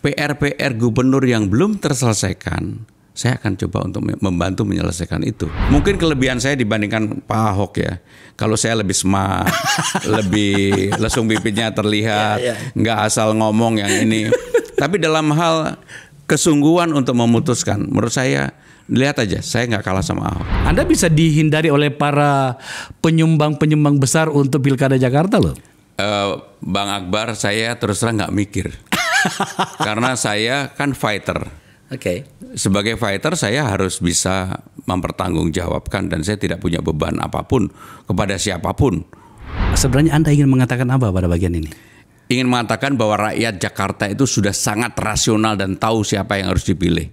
PR-PR gubernur yang belum terselesaikan, saya akan coba untuk membantu menyelesaikan itu. Mungkin kelebihan saya dibandingkan Pak Ahok ya. Kalau saya lebih smart, lebih lesung bibitnya terlihat, nggak ya, yeah, nggak asal ngomong yang ini. Tapi dalam hal kesungguhan untuk memutuskan, menurut saya lihat aja, saya nggak kalah sama Ahok. Anda bisa dihindari oleh para penyumbang-penyumbang besar untuk pilkada Jakarta loh. Uh, Bang Akbar, saya terus terang nggak mikir. Karena saya kan fighter. Oke. Okay. Sebagai fighter saya harus bisa mempertanggungjawabkan dan saya tidak punya beban apapun kepada siapapun. Sebenarnya Anda ingin mengatakan apa pada bagian ini? Ingin mengatakan bahwa rakyat Jakarta itu sudah sangat rasional dan tahu siapa yang harus dipilih.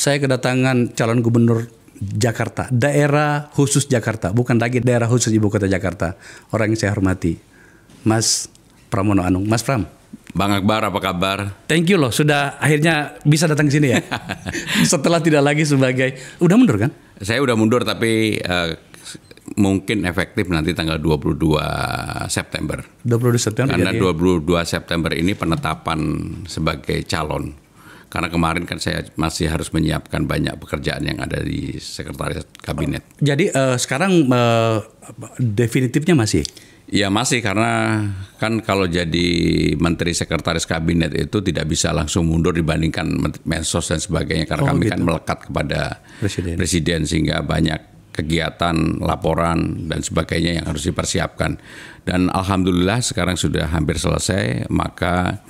saya kedatangan calon gubernur Jakarta, daerah khusus Jakarta, bukan lagi daerah khusus ibu kota Jakarta. Orang yang saya hormati, Mas Pramono Anung. Mas Pram. Bang Akbar, apa kabar? Thank you loh, sudah akhirnya bisa datang ke sini ya. Setelah tidak lagi sebagai, udah mundur kan? Saya udah mundur tapi uh, mungkin efektif nanti tanggal 22 September. 22 September. Karena jadi... 22 September ini penetapan sebagai calon karena kemarin kan saya masih harus menyiapkan banyak pekerjaan yang ada di sekretaris kabinet. Jadi uh, sekarang uh, definitifnya masih? Ya masih karena kan kalau jadi menteri sekretaris kabinet itu tidak bisa langsung mundur dibandingkan mensos dan sebagainya karena oh, kami gitu. kan melekat kepada presiden. presiden sehingga banyak kegiatan, laporan dan sebagainya yang harus dipersiapkan. Dan alhamdulillah sekarang sudah hampir selesai maka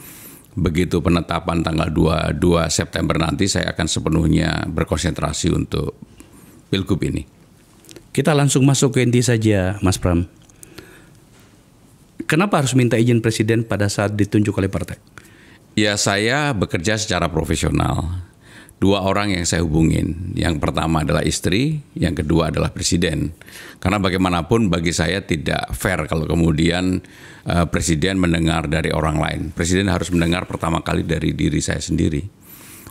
begitu penetapan tanggal 22 dua September nanti saya akan sepenuhnya berkonsentrasi untuk Pilgub ini. Kita langsung masuk ke inti saja, Mas Pram. Kenapa harus minta izin presiden pada saat ditunjuk oleh partai? Ya, saya bekerja secara profesional dua orang yang saya hubungin. Yang pertama adalah istri, yang kedua adalah presiden. Karena bagaimanapun bagi saya tidak fair kalau kemudian uh, presiden mendengar dari orang lain. Presiden harus mendengar pertama kali dari diri saya sendiri.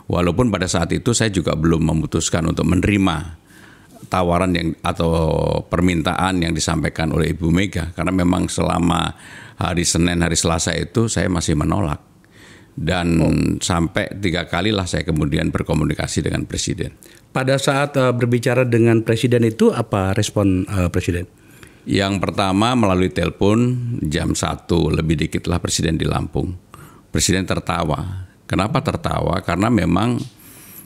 Walaupun pada saat itu saya juga belum memutuskan untuk menerima tawaran yang atau permintaan yang disampaikan oleh Ibu Mega karena memang selama hari Senin hari Selasa itu saya masih menolak dan oh. sampai tiga kali lah saya kemudian berkomunikasi dengan presiden. Pada saat uh, berbicara dengan presiden itu apa respon uh, presiden? Yang pertama melalui telepon jam satu lebih dikit lah presiden di Lampung. Presiden tertawa. Kenapa tertawa? Karena memang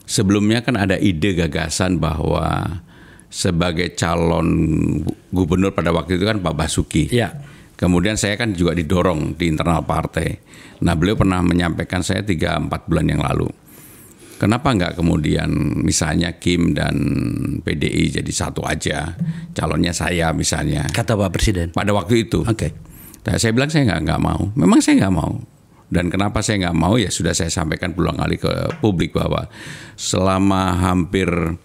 sebelumnya kan ada ide gagasan bahwa sebagai calon gubernur pada waktu itu kan Pak Basuki. Ya Kemudian saya kan juga didorong di internal partai. Nah beliau pernah menyampaikan saya 3-4 bulan yang lalu. Kenapa enggak kemudian misalnya Kim dan PDI jadi satu aja calonnya saya misalnya. Kata Pak Presiden. Pada waktu itu. Oke. Okay. Nah, saya bilang saya enggak, enggak mau. Memang saya enggak mau. Dan kenapa saya enggak mau ya sudah saya sampaikan pulang kali ke publik bahwa selama hampir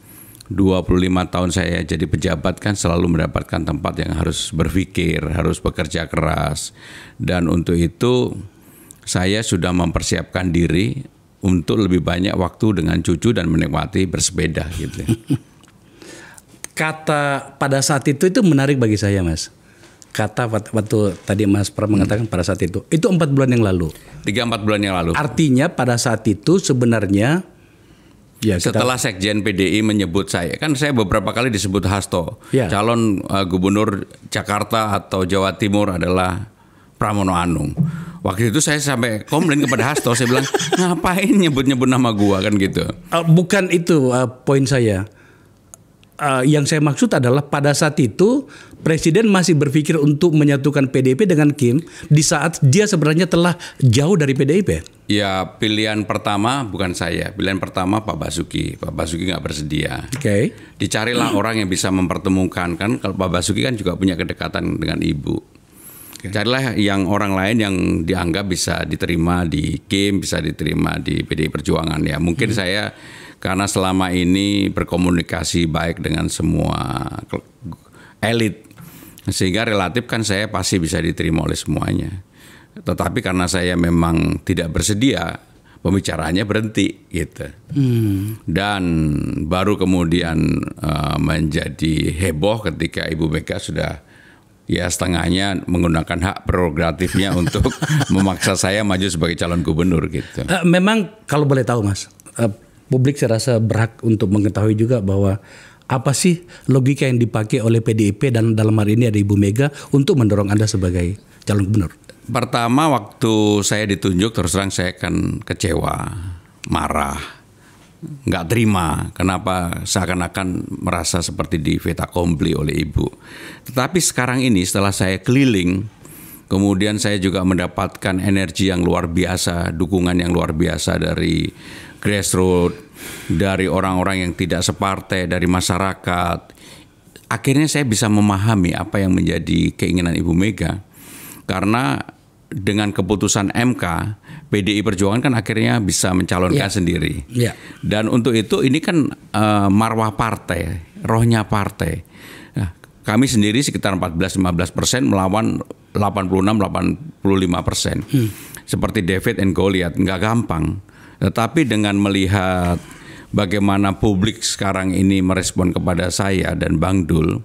25 tahun saya jadi pejabat kan selalu mendapatkan tempat yang harus berpikir, harus bekerja keras. Dan untuk itu saya sudah mempersiapkan diri untuk lebih banyak waktu dengan cucu dan menikmati bersepeda gitu. Kata pada saat itu itu menarik bagi saya, Mas. Kata waktu tadi Mas Pram hmm. mengatakan hmm. pada saat itu. Itu empat bulan yang lalu. Tiga empat bulan yang lalu. Artinya pada saat itu sebenarnya Ya, kita... Setelah Sekjen PDI menyebut saya, kan saya beberapa kali disebut Hasto, ya. calon uh, gubernur Jakarta atau Jawa Timur adalah Pramono Anung. Waktu itu saya sampai komplain kepada Hasto, saya bilang ngapain nyebut-nyebut nama gua kan gitu. Uh, bukan itu uh, poin saya uh, yang saya maksud adalah pada saat itu presiden masih berpikir untuk menyatukan PDIP dengan Kim di saat dia sebenarnya telah jauh dari PDIP. Ya pilihan pertama bukan saya, pilihan pertama Pak Basuki. Pak Basuki nggak bersedia. Oke. Okay. Dicarilah hmm. orang yang bisa mempertemukan kan. Kalau Pak Basuki kan juga punya kedekatan dengan ibu. Okay. Carilah yang orang lain yang dianggap bisa diterima di Kim, bisa diterima di PDI Perjuangan ya. Mungkin hmm. saya karena selama ini berkomunikasi baik dengan semua elit sehingga relatif kan saya pasti bisa diterima oleh semuanya. Tetapi karena saya memang tidak bersedia, pembicaranya berhenti gitu. Hmm. Dan baru kemudian uh, menjadi heboh ketika Ibu Mega sudah ya setengahnya menggunakan hak prerogatifnya untuk memaksa saya maju sebagai calon gubernur gitu. Eh, memang kalau boleh tahu Mas, eh, publik saya rasa berhak untuk mengetahui juga bahwa apa sih logika yang dipakai oleh PDIP dan dalam hari ini ada Ibu Mega untuk mendorong Anda sebagai calon gubernur? Pertama waktu saya ditunjuk terus terang saya akan kecewa, marah, nggak terima kenapa seakan-akan merasa seperti di veta kompli oleh ibu. Tetapi sekarang ini setelah saya keliling, kemudian saya juga mendapatkan energi yang luar biasa, dukungan yang luar biasa dari grassroots, dari orang-orang yang tidak separtai, dari masyarakat. Akhirnya saya bisa memahami apa yang menjadi keinginan Ibu Mega. Karena dengan keputusan MK, PDI Perjuangan kan akhirnya bisa mencalonkan yeah. sendiri. Yeah. Dan untuk itu ini kan uh, marwah partai, rohnya partai. Nah, kami sendiri sekitar 14-15 persen melawan 86-85 persen. Hmm. Seperti David and Goliath, nggak gampang. Tetapi dengan melihat bagaimana publik sekarang ini merespon kepada saya dan Bang Dul,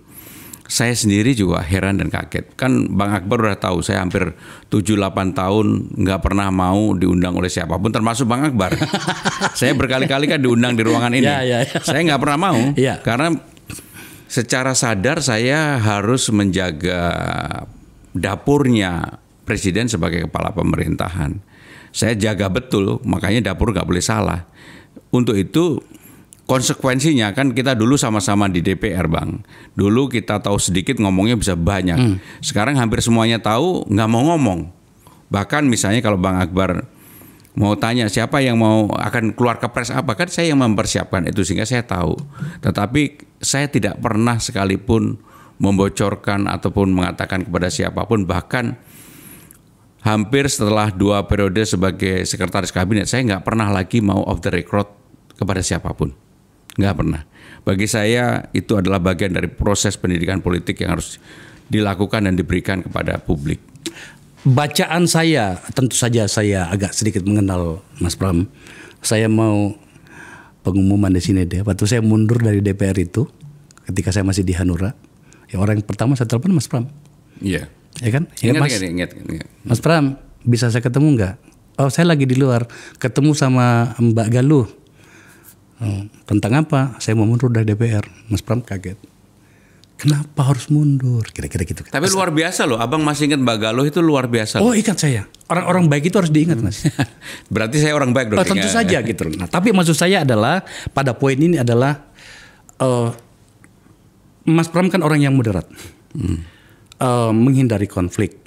saya sendiri juga heran dan kaget. Kan Bang Akbar udah tahu saya hampir 7-8 tahun nggak pernah mau diundang oleh siapapun, termasuk Bang Akbar. saya berkali-kali kan diundang di ruangan ini. Ya, ya, ya. Saya nggak pernah mau ya. karena secara sadar saya harus menjaga dapurnya presiden sebagai kepala pemerintahan saya jaga betul makanya dapur nggak boleh salah untuk itu konsekuensinya kan kita dulu sama-sama di DPR bang dulu kita tahu sedikit ngomongnya bisa banyak hmm. sekarang hampir semuanya tahu nggak mau ngomong bahkan misalnya kalau bang Akbar mau tanya siapa yang mau akan keluar ke pres apa kan saya yang mempersiapkan itu sehingga saya tahu tetapi saya tidak pernah sekalipun membocorkan ataupun mengatakan kepada siapapun bahkan hampir setelah dua periode sebagai sekretaris kabinet, saya nggak pernah lagi mau off the record kepada siapapun. Nggak pernah. Bagi saya itu adalah bagian dari proses pendidikan politik yang harus dilakukan dan diberikan kepada publik. Bacaan saya, tentu saja saya agak sedikit mengenal Mas Pram. Saya mau pengumuman di sini deh. Waktu saya mundur dari DPR itu, ketika saya masih di Hanura, ya orang yang pertama saya telepon Mas Pram. Iya. Yeah ya kan? Ya, ingat, mas, ingat, ingat, ingat. Mas Pram, bisa saya ketemu nggak? Oh, saya lagi di luar. Ketemu sama Mbak Galuh. Hmm, tentang apa? Saya mau mundur dari DPR. Mas Pram kaget. Kenapa harus mundur? Kira-kira gitu. Kan. Tapi luar biasa loh, abang masih ingat Mbak Galuh itu luar biasa. Oh, ingat saya. Orang-orang baik itu harus diingat, mas. Berarti saya orang baik dong. Oh, tentu saja gitu. Nah, tapi maksud saya adalah pada poin ini adalah uh, Mas Pram kan orang yang moderat. Hmm uh, menghindari konflik,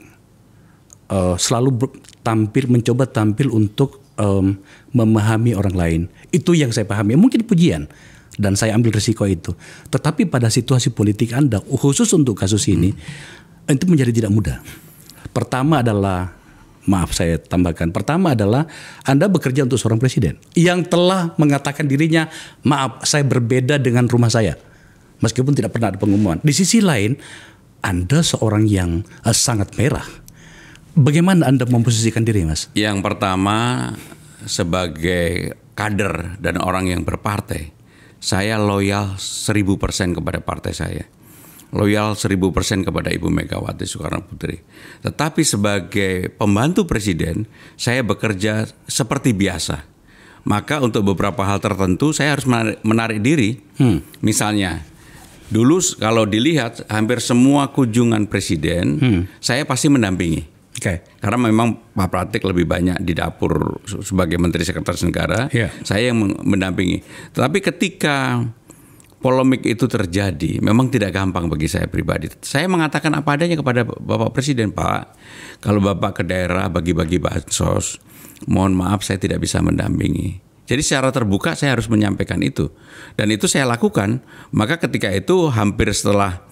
uh, selalu tampil mencoba tampil untuk um, memahami orang lain. Itu yang saya pahami. Mungkin pujian dan saya ambil risiko itu. Tetapi pada situasi politik Anda khusus untuk kasus hmm. ini hmm. itu menjadi tidak mudah. Pertama adalah maaf saya tambahkan. Pertama adalah Anda bekerja untuk seorang presiden yang telah mengatakan dirinya, "Maaf, saya berbeda dengan rumah saya." Meskipun tidak pernah ada pengumuman. Di sisi lain, anda seorang yang uh, sangat merah. Bagaimana Anda memposisikan diri, Mas? Yang pertama sebagai kader dan orang yang berpartai, saya loyal seribu persen kepada partai saya. Loyal seribu persen kepada Ibu Megawati Soekarno Putri. Tetapi sebagai pembantu presiden, saya bekerja seperti biasa. Maka untuk beberapa hal tertentu saya harus menarik, menarik diri. Hmm. Misalnya, Dulu kalau dilihat hampir semua kunjungan presiden hmm. saya pasti mendampingi. Okay. Karena memang Pak Pratik lebih banyak di dapur sebagai Menteri Sekretaris Negara, yeah. saya yang mendampingi. Tetapi ketika polemik itu terjadi, memang tidak gampang bagi saya pribadi. Saya mengatakan apa adanya kepada Bapak Presiden, Pak. Kalau Bapak ke daerah bagi-bagi bansos, mohon maaf saya tidak bisa mendampingi. Jadi secara terbuka saya harus menyampaikan itu. Dan itu saya lakukan. Maka ketika itu hampir setelah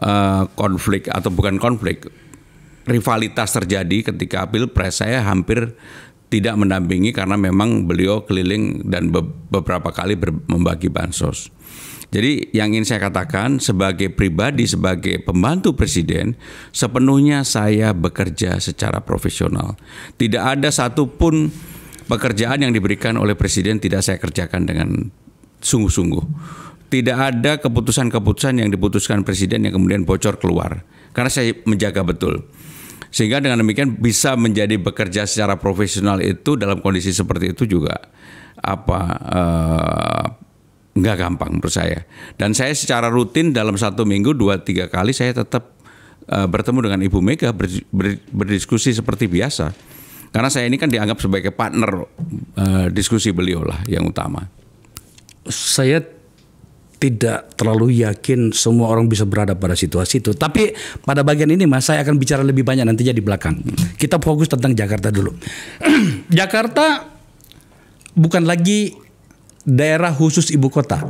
uh, konflik atau bukan konflik, rivalitas terjadi ketika pilpres saya hampir tidak mendampingi karena memang beliau keliling dan be beberapa kali membagi bansos. Jadi yang ingin saya katakan sebagai pribadi sebagai pembantu presiden sepenuhnya saya bekerja secara profesional. Tidak ada satupun pekerjaan yang diberikan oleh presiden tidak saya kerjakan dengan sungguh-sungguh. Tidak ada keputusan-keputusan yang diputuskan presiden yang kemudian bocor keluar karena saya menjaga betul. Sehingga dengan demikian bisa menjadi bekerja secara profesional itu dalam kondisi seperti itu juga apa uh, nggak gampang menurut saya. Dan saya secara rutin dalam satu minggu dua tiga kali saya tetap uh, bertemu dengan Ibu Mega ber, ber, berdiskusi seperti biasa karena saya ini kan dianggap sebagai partner uh, diskusi beliau lah yang utama. Saya tidak terlalu yakin semua orang bisa berada pada situasi itu. Tapi pada bagian ini Mas saya akan bicara lebih banyak nantinya di belakang. Kita fokus tentang Jakarta dulu. Jakarta bukan lagi daerah khusus ibu kota.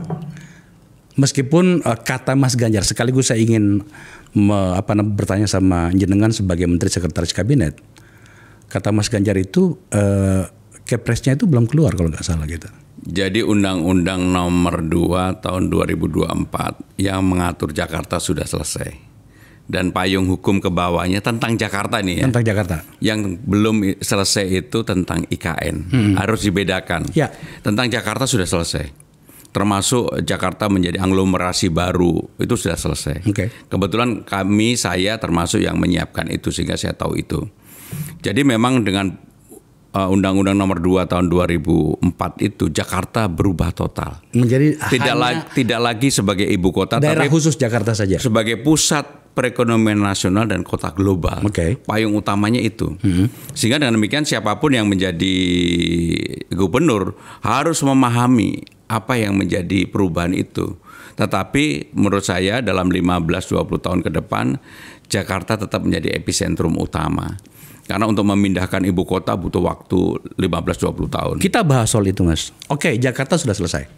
Meskipun uh, kata Mas Ganjar sekaligus saya ingin me, apa bertanya sama jenengan sebagai menteri sekretaris kabinet kata Mas Ganjar itu eh, kepresnya itu belum keluar kalau nggak salah gitu. Jadi Undang-Undang Nomor 2 Tahun 2024 yang mengatur Jakarta sudah selesai dan payung hukum ke bawahnya tentang Jakarta nih ya. Tentang Jakarta. Yang belum selesai itu tentang IKN. Hmm. Harus dibedakan. Ya. Tentang Jakarta sudah selesai. Termasuk Jakarta menjadi anglomerasi baru itu sudah selesai. Okay. Kebetulan kami saya termasuk yang menyiapkan itu sehingga saya tahu itu. Jadi memang dengan uh, Undang-Undang uh, Nomor 2 Tahun 2004 itu Jakarta berubah total. Menjadi tidak lagi tidak lagi sebagai ibu kota daerah tapi khusus Jakarta saja. Sebagai pusat perekonomian nasional dan kota global. Okay. Payung utamanya itu. Hmm. Sehingga dengan demikian siapapun yang menjadi gubernur harus memahami apa yang menjadi perubahan itu. Tetapi menurut saya dalam 15 20 tahun ke depan Jakarta tetap menjadi epicentrum utama. Karena untuk memindahkan ibu kota butuh waktu 15-20 tahun. Kita bahas soal itu, Mas. Oke, Jakarta sudah selesai.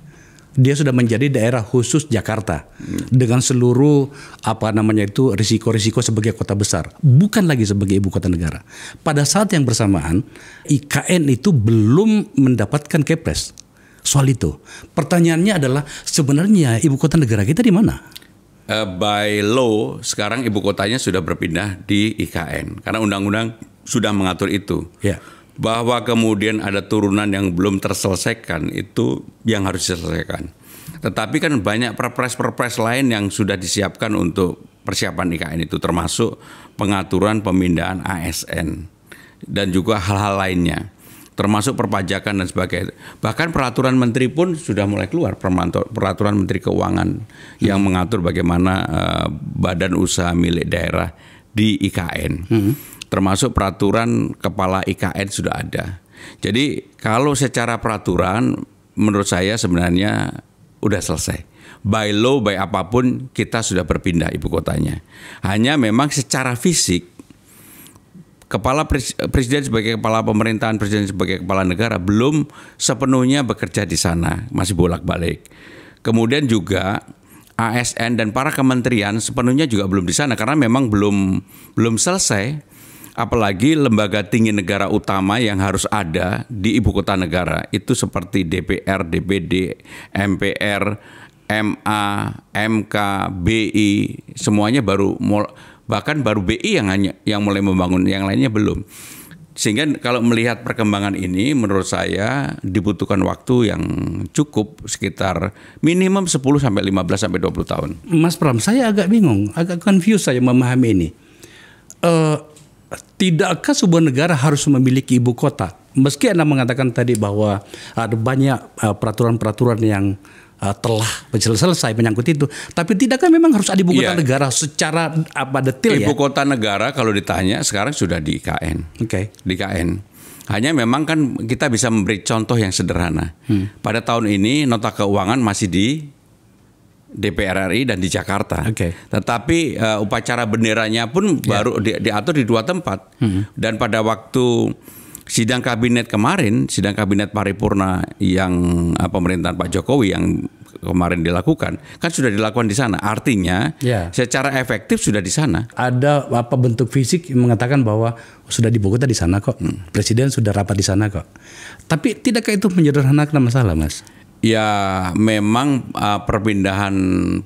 Dia sudah menjadi daerah khusus Jakarta hmm. dengan seluruh apa namanya itu risiko-risiko sebagai kota besar, bukan lagi sebagai ibu kota negara. Pada saat yang bersamaan, IKN itu belum mendapatkan kepres soal itu. Pertanyaannya adalah sebenarnya ibu kota negara kita di mana? Uh, by law sekarang ibu kotanya sudah berpindah di IKN karena undang-undang sudah mengatur itu. Ya. Bahwa kemudian ada turunan yang belum terselesaikan itu yang harus diselesaikan. Tetapi kan banyak perpres-perpres lain yang sudah disiapkan untuk persiapan IKN itu termasuk pengaturan pemindahan ASN dan juga hal-hal lainnya termasuk perpajakan dan sebagainya. Bahkan peraturan menteri pun sudah mulai keluar peraturan menteri keuangan hmm. yang mengatur bagaimana uh, badan usaha milik daerah di IKN. Hmm termasuk peraturan kepala IKN sudah ada. Jadi kalau secara peraturan menurut saya sebenarnya udah selesai. By law, by apapun kita sudah berpindah ibu kotanya. Hanya memang secara fisik kepala presiden sebagai kepala pemerintahan, presiden sebagai kepala negara belum sepenuhnya bekerja di sana, masih bolak-balik. Kemudian juga ASN dan para kementerian sepenuhnya juga belum di sana karena memang belum belum selesai Apalagi lembaga tinggi negara utama yang harus ada di ibu kota negara itu seperti DPR, DPD, MPR, MA, MK, BI, semuanya baru bahkan baru BI yang hanya yang mulai membangun, yang lainnya belum. Sehingga kalau melihat perkembangan ini menurut saya dibutuhkan waktu yang cukup sekitar minimum 10 sampai 15 sampai 20 tahun. Mas Pram, saya agak bingung, agak confused saya memahami ini. Uh, Tidakkah sebuah negara harus memiliki ibu kota? Meski Anda mengatakan tadi bahwa ada banyak eh, peraturan-peraturan yang uh, telah selesai menyangkut itu. Tapi tidakkah memang harus ada ibu kota ya. negara secara apa eh, detail ibu ya? Ibu kota negara kalau ditanya sekarang sudah di IKN. Oke. Okay. Di IKN. Hanya memang kan kita bisa memberi contoh yang sederhana. Hmm. Pada tahun ini nota keuangan masih di DPR RI dan di Jakarta. Okay. Tetapi uh, upacara benderanya pun yeah. baru di, diatur di dua tempat. Hmm. Dan pada waktu sidang kabinet kemarin, sidang kabinet paripurna yang uh, pemerintahan Pak Jokowi yang kemarin dilakukan kan sudah dilakukan di sana. Artinya ya. secara efektif sudah di sana. Ada apa bentuk fisik yang mengatakan bahwa sudah di di sana kok. Mm. Presiden sudah rapat di sana kok. Tapi tidakkah itu menyederhanakan masalah, Mas? Ya, memang uh, perpindahan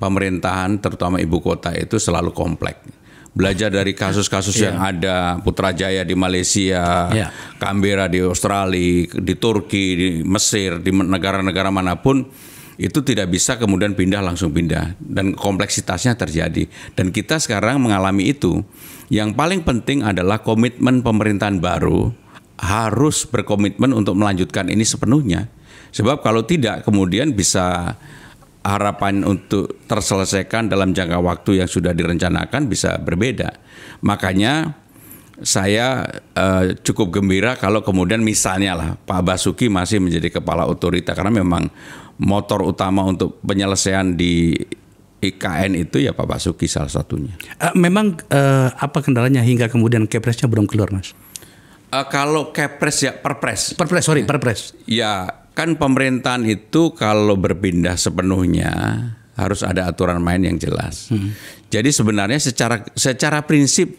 pemerintahan terutama ibu kota itu selalu kompleks. Belajar dari kasus-kasus yeah. yang ya. ada Putrajaya di Malaysia, yeah. Canberra di Australia, di Turki, di Mesir, di negara-negara manapun itu tidak bisa kemudian pindah langsung pindah dan kompleksitasnya terjadi dan kita sekarang mengalami itu yang paling penting adalah komitmen pemerintahan baru harus berkomitmen untuk melanjutkan ini sepenuhnya Sebab kalau tidak kemudian bisa harapan untuk terselesaikan dalam jangka waktu yang sudah direncanakan bisa berbeda. Makanya saya eh, cukup gembira kalau kemudian misalnya lah Pak Basuki masih menjadi kepala otorita karena memang motor utama untuk penyelesaian di IKN itu ya Pak Basuki salah satunya. Eh, memang eh, apa kendalanya hingga kemudian kepresnya belum keluar, Mas? Uh, kalau kepres ya perpres. Perpres, sorry, perpres. Ya kan pemerintahan itu kalau berpindah sepenuhnya harus ada aturan main yang jelas. Hmm. Jadi sebenarnya secara secara prinsip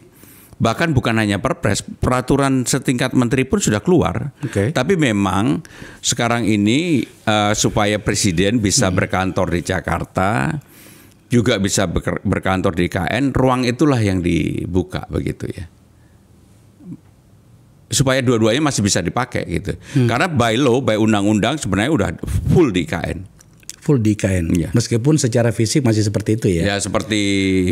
bahkan bukan hanya perpres, peraturan setingkat menteri pun sudah keluar. Okay. Tapi memang sekarang ini uh, supaya presiden bisa hmm. berkantor di Jakarta juga bisa berkantor di KN, ruang itulah yang dibuka begitu ya supaya dua-duanya masih bisa dipakai gitu. Hmm. Karena by law, by undang-undang sebenarnya udah full di IKN full di IKN. Ya. Meskipun secara fisik masih seperti itu ya. Ya seperti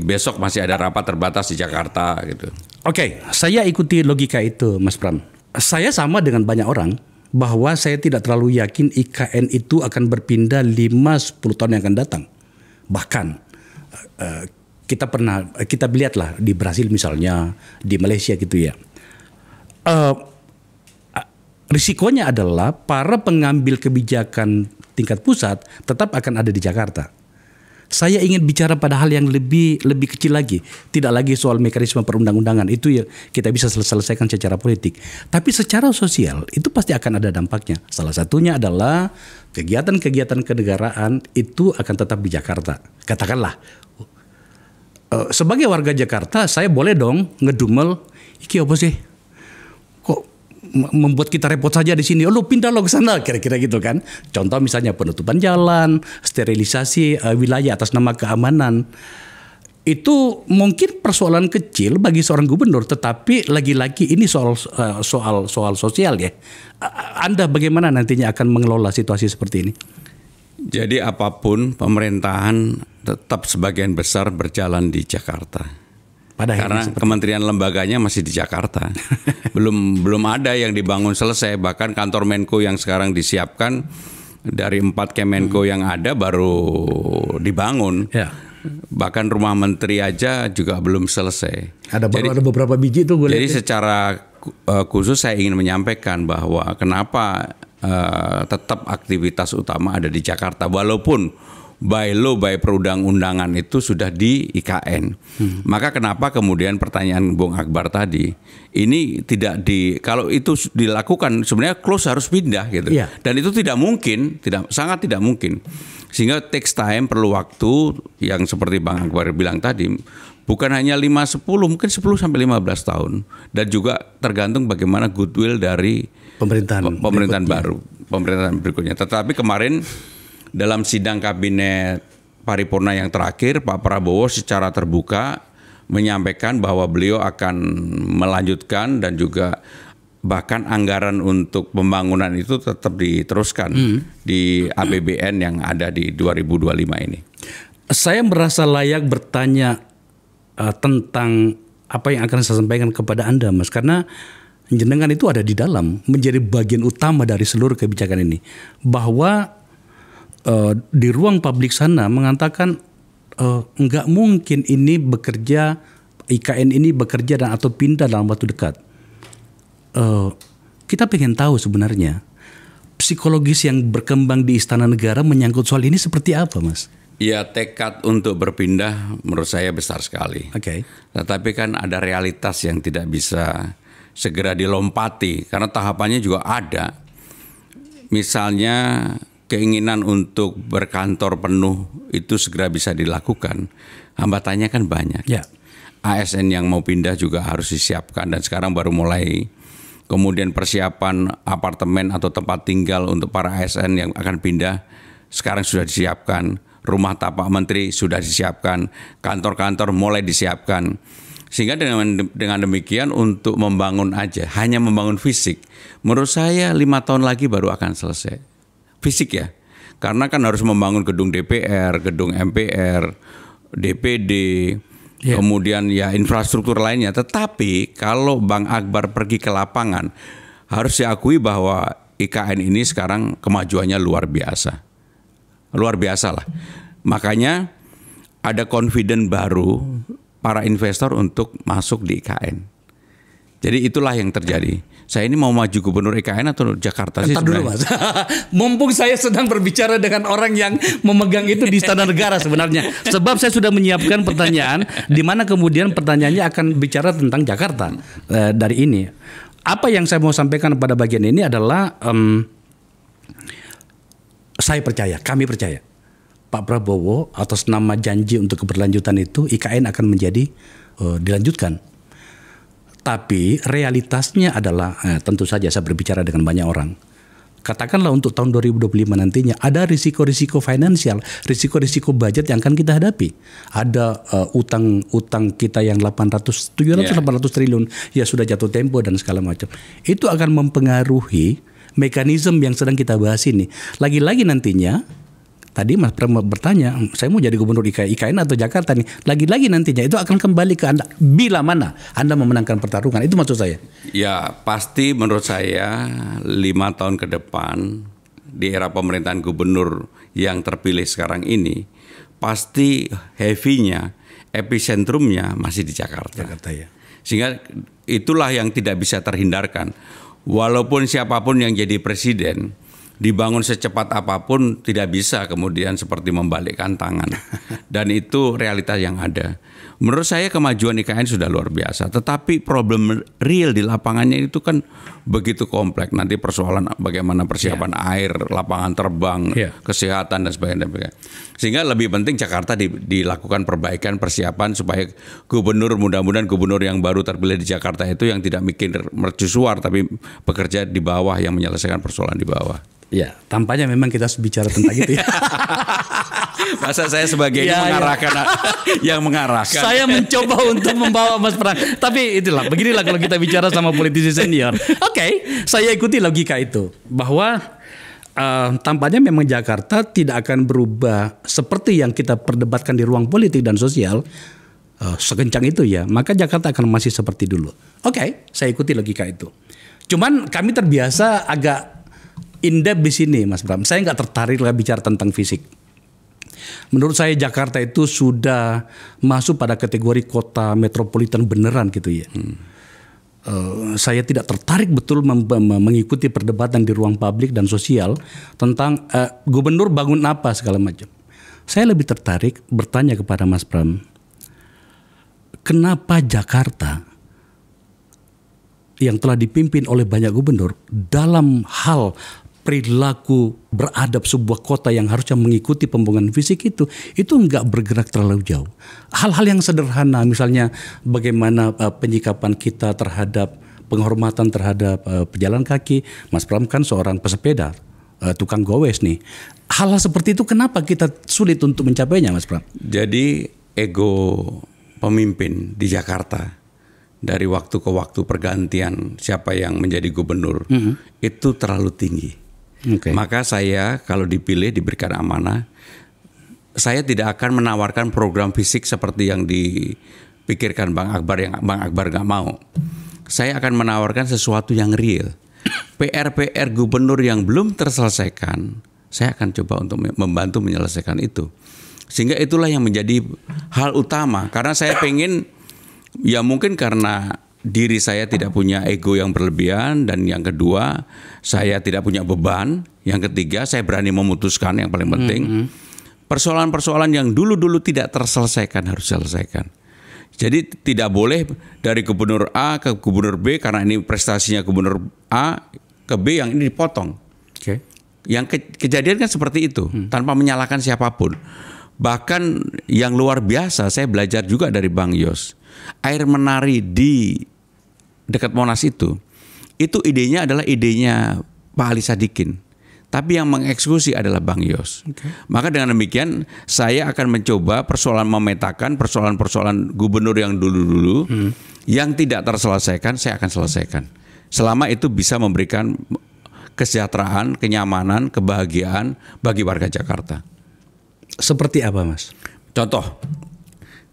besok masih ada rapat terbatas di Jakarta gitu. Oke, okay, saya ikuti logika itu Mas Pram. Saya sama dengan banyak orang bahwa saya tidak terlalu yakin IKN itu akan berpindah 5-10 tahun yang akan datang. Bahkan eh, eh, kita pernah eh, kita lihatlah di Brasil misalnya, di Malaysia gitu ya uh, risikonya adalah para pengambil kebijakan tingkat pusat tetap akan ada di Jakarta. Saya ingin bicara pada hal yang lebih lebih kecil lagi, tidak lagi soal mekanisme perundang-undangan itu ya kita bisa selesaikan secara politik. Tapi secara sosial itu pasti akan ada dampaknya. Salah satunya adalah kegiatan-kegiatan kenegaraan itu akan tetap di Jakarta. Katakanlah eh, sebagai warga Jakarta saya boleh dong ngedumel iki apa sih? membuat kita repot saja di sini. Oh, lu pindah lo ke sana kira-kira gitu kan. Contoh misalnya penutupan jalan, sterilisasi uh, wilayah atas nama keamanan. Itu mungkin persoalan kecil bagi seorang gubernur, tetapi lagi-lagi ini soal uh, soal soal sosial ya. Anda bagaimana nantinya akan mengelola situasi seperti ini? Jadi apapun pemerintahan tetap sebagian besar berjalan di Jakarta pada Karena kementerian itu. lembaganya masih di Jakarta. belum belum ada yang dibangun selesai. Bahkan kantor Menko yang sekarang disiapkan dari empat Kemenko hmm. yang ada baru dibangun. Ya. Bahkan rumah menteri aja juga belum selesai. Ada baru jadi, ada beberapa biji tuh. Gue jadi lihat. Ya. secara eh, khusus saya ingin menyampaikan bahwa kenapa uh, tetap aktivitas utama ada di Jakarta walaupun by law by perundang-undangan itu sudah di IKN. Hmm. Maka kenapa kemudian pertanyaan Bung Akbar tadi ini tidak di kalau itu dilakukan sebenarnya close harus pindah gitu. Yeah. Dan itu tidak mungkin, tidak sangat tidak mungkin. Sehingga takes time perlu waktu yang seperti Bang Akbar bilang tadi bukan hanya 5 10 mungkin 10 sampai 15 tahun dan juga tergantung bagaimana goodwill dari pemerintahan pemerintahan baru, pemerintahan berikutnya. Tetapi kemarin dalam sidang kabinet paripurna yang terakhir Pak Prabowo secara terbuka menyampaikan bahwa beliau akan melanjutkan dan juga bahkan anggaran untuk pembangunan itu tetap diteruskan hmm. di APBN yang ada di 2025 ini. Saya merasa layak bertanya uh, tentang apa yang akan saya sampaikan kepada Anda, Mas, karena jenengan itu ada di dalam menjadi bagian utama dari seluruh kebijakan ini bahwa uh, di ruang publik sana mengatakan uh, nggak mungkin ini bekerja IKN ini bekerja dan atau pindah dalam waktu dekat. Uh, kita pengen tahu sebenarnya psikologis yang berkembang di istana negara menyangkut soal ini seperti apa, Mas? Ya tekad untuk berpindah menurut saya besar sekali. Oke. Okay. Tetapi kan ada realitas yang tidak bisa segera dilompati karena tahapannya juga ada. Misalnya keinginan untuk berkantor penuh itu segera bisa dilakukan, hambatannya kan banyak. Ya. ASN yang mau pindah juga harus disiapkan dan sekarang baru mulai. Kemudian persiapan apartemen atau tempat tinggal untuk para ASN yang akan pindah sekarang sudah disiapkan. Rumah tapak menteri sudah disiapkan, kantor-kantor mulai disiapkan. Sehingga dengan dengan demikian untuk membangun aja, hanya membangun fisik, menurut saya lima tahun lagi baru akan selesai fisik ya. Karena kan harus membangun gedung DPR, gedung MPR, DPD, yeah. kemudian ya infrastruktur lainnya. Tetapi kalau Bang Akbar pergi ke lapangan, harus diakui bahwa IKN ini sekarang kemajuannya luar biasa. Luar biasa lah. Makanya ada confident baru para investor untuk masuk di IKN. Jadi itulah yang terjadi saya ini mau maju gubernur IKN e atau Jakarta sih dulu mas. Mumpung saya sedang berbicara dengan orang yang memegang itu di istana negara sebenarnya. Sebab saya sudah menyiapkan pertanyaan di mana kemudian pertanyaannya akan bicara tentang Jakarta eh, dari ini. Apa yang saya mau sampaikan pada bagian ini adalah um, saya percaya, kami percaya Pak Prabowo atas nama janji untuk keberlanjutan itu IKN e akan menjadi uh, dilanjutkan tapi realitasnya adalah eh, tentu saja saya berbicara dengan banyak orang. Katakanlah untuk tahun 2025 nantinya ada risiko-risiko finansial, risiko-risiko budget yang akan kita hadapi. Ada utang-utang eh, uh, kita yang 800 700 yeah. 800 triliun ya sudah jatuh tempo dan segala macam. Itu akan mempengaruhi mekanisme yang sedang kita bahas ini. Lagi-lagi nantinya Tadi Mas Pram bertanya, saya mau jadi gubernur IKN, IKN atau Jakarta nih. Lagi-lagi nantinya itu akan kembali ke Anda bila mana Anda memenangkan pertarungan. Itu maksud saya. Ya, pasti menurut saya lima tahun ke depan di era pemerintahan gubernur yang terpilih sekarang ini pasti heavy-nya epicentrumnya masih di Jakarta. Jakarta ya. Sehingga itulah yang tidak bisa terhindarkan. Walaupun siapapun yang jadi presiden, dibangun secepat apapun tidak bisa kemudian seperti membalikkan tangan. Dan itu realitas yang ada. Menurut saya kemajuan IKN sudah luar biasa, tetapi problem real di lapangannya itu kan begitu kompleks. Nanti persoalan bagaimana persiapan yeah. air, lapangan terbang, yeah. kesehatan dan sebagainya. Sehingga lebih penting Jakarta di, dilakukan perbaikan persiapan supaya gubernur mudah-mudahan gubernur yang baru terpilih di Jakarta itu yang tidak mikir mercusuar tapi bekerja di bawah yang menyelesaikan persoalan di bawah. Ya, tampaknya memang kita harus bicara tentang itu ya. Masa saya sebagai ya, yang mengarahkan ya. yang mengarahkan. Saya mencoba untuk membawa Mas Perang, tapi itulah beginilah kalau kita bicara sama politisi senior. Oke, okay, saya ikuti logika itu bahwa uh, tampaknya memang Jakarta tidak akan berubah seperti yang kita perdebatkan di ruang politik dan sosial uh, sekencang itu ya. Maka Jakarta akan masih seperti dulu. Oke, okay, saya ikuti logika itu. Cuman kami terbiasa agak indep di sini, Mas Bram. Saya nggak tertarik lagi bicara tentang fisik. Menurut saya Jakarta itu sudah masuk pada kategori kota metropolitan beneran gitu ya. Hmm. Uh, saya tidak tertarik betul mengikuti perdebatan di ruang publik dan sosial tentang uh, gubernur bangun apa segala macam. Saya lebih tertarik bertanya kepada Mas Bram. kenapa Jakarta yang telah dipimpin oleh banyak gubernur dalam hal perilaku beradab sebuah kota yang harusnya mengikuti pembangunan fisik itu itu nggak bergerak terlalu jauh. Hal-hal yang sederhana misalnya bagaimana uh, penyikapan kita terhadap penghormatan terhadap uh, pejalan kaki. Mas Pram kan seorang pesepeda, uh, tukang gowes nih. Hal-hal seperti itu kenapa kita sulit untuk mencapainya Mas Pram? Jadi ego pemimpin di Jakarta dari waktu ke waktu pergantian siapa yang menjadi gubernur mm -hmm. itu terlalu tinggi Okay. Maka saya kalau dipilih diberikan amanah, saya tidak akan menawarkan program fisik seperti yang dipikirkan Bang Akbar yang Bang Akbar nggak mau. Saya akan menawarkan sesuatu yang real. PR-PR gubernur yang belum terselesaikan, saya akan coba untuk membantu menyelesaikan itu. Sehingga itulah yang menjadi hal utama karena saya pengen ya mungkin karena diri saya tidak punya ego yang berlebihan dan yang kedua saya tidak punya beban yang ketiga saya berani memutuskan yang paling penting mm-hmm. persoalan-persoalan yang dulu-dulu tidak terselesaikan harus selesaikan jadi tidak boleh dari gubernur A ke gubernur B karena ini prestasinya gubernur A ke B yang ini dipotong okay. yang ke- kejadian kan seperti itu hmm. tanpa menyalahkan siapapun bahkan yang luar biasa saya belajar juga dari Bang Yos air menari di dekat Monas itu, itu idenya adalah idenya Pak Ali Sadikin. Tapi yang mengeksekusi adalah Bang Yos. Okay. Maka dengan demikian saya akan mencoba persoalan memetakan persoalan-persoalan gubernur yang dulu-dulu hmm. yang tidak terselesaikan saya akan selesaikan. Selama itu bisa memberikan kesejahteraan, kenyamanan, kebahagiaan bagi warga Jakarta. Seperti apa, Mas? Contoh,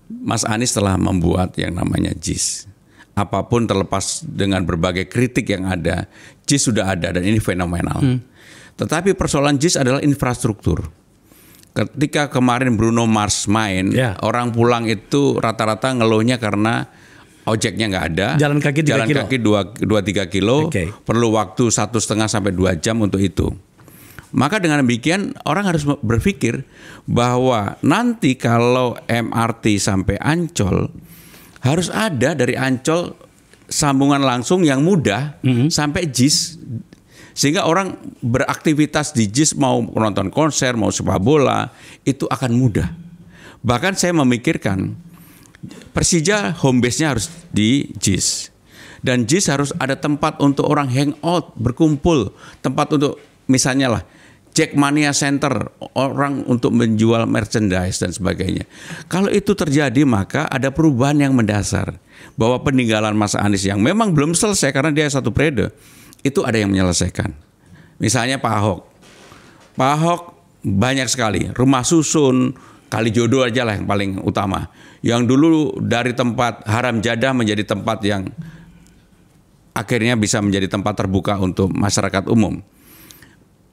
Mas Anies telah membuat yang namanya JIS apapun terlepas dengan berbagai kritik yang ada, JIS sudah ada dan ini fenomenal. Hmm. Tetapi persoalan JIS adalah infrastruktur. Ketika kemarin Bruno Mars main, yeah. orang pulang itu rata-rata ngeluhnya karena ojeknya nggak ada. Jalan kaki 3 jalan kilo. kaki dua dua tiga kilo. Okay. Perlu waktu satu setengah sampai dua jam untuk itu. Maka dengan demikian orang harus berpikir bahwa nanti kalau MRT sampai Ancol harus ada dari Ancol sambungan langsung yang mudah mm -hmm. sampai JIS sehingga orang beraktivitas di JIS mau nonton konser mau sepak bola itu akan mudah bahkan saya memikirkan Persija home base-nya harus di JIS dan JIS harus ada tempat untuk orang hangout berkumpul tempat untuk misalnya lah mania Center, orang untuk menjual merchandise dan sebagainya. Kalau itu terjadi maka ada perubahan yang mendasar bahwa peninggalan Mas Anies yang memang belum selesai karena dia satu periode itu ada yang menyelesaikan. Misalnya Pak Ahok. Pak Ahok banyak sekali rumah susun, kali jodoh aja lah yang paling utama. Yang dulu dari tempat haram jadah menjadi tempat yang akhirnya bisa menjadi tempat terbuka untuk masyarakat umum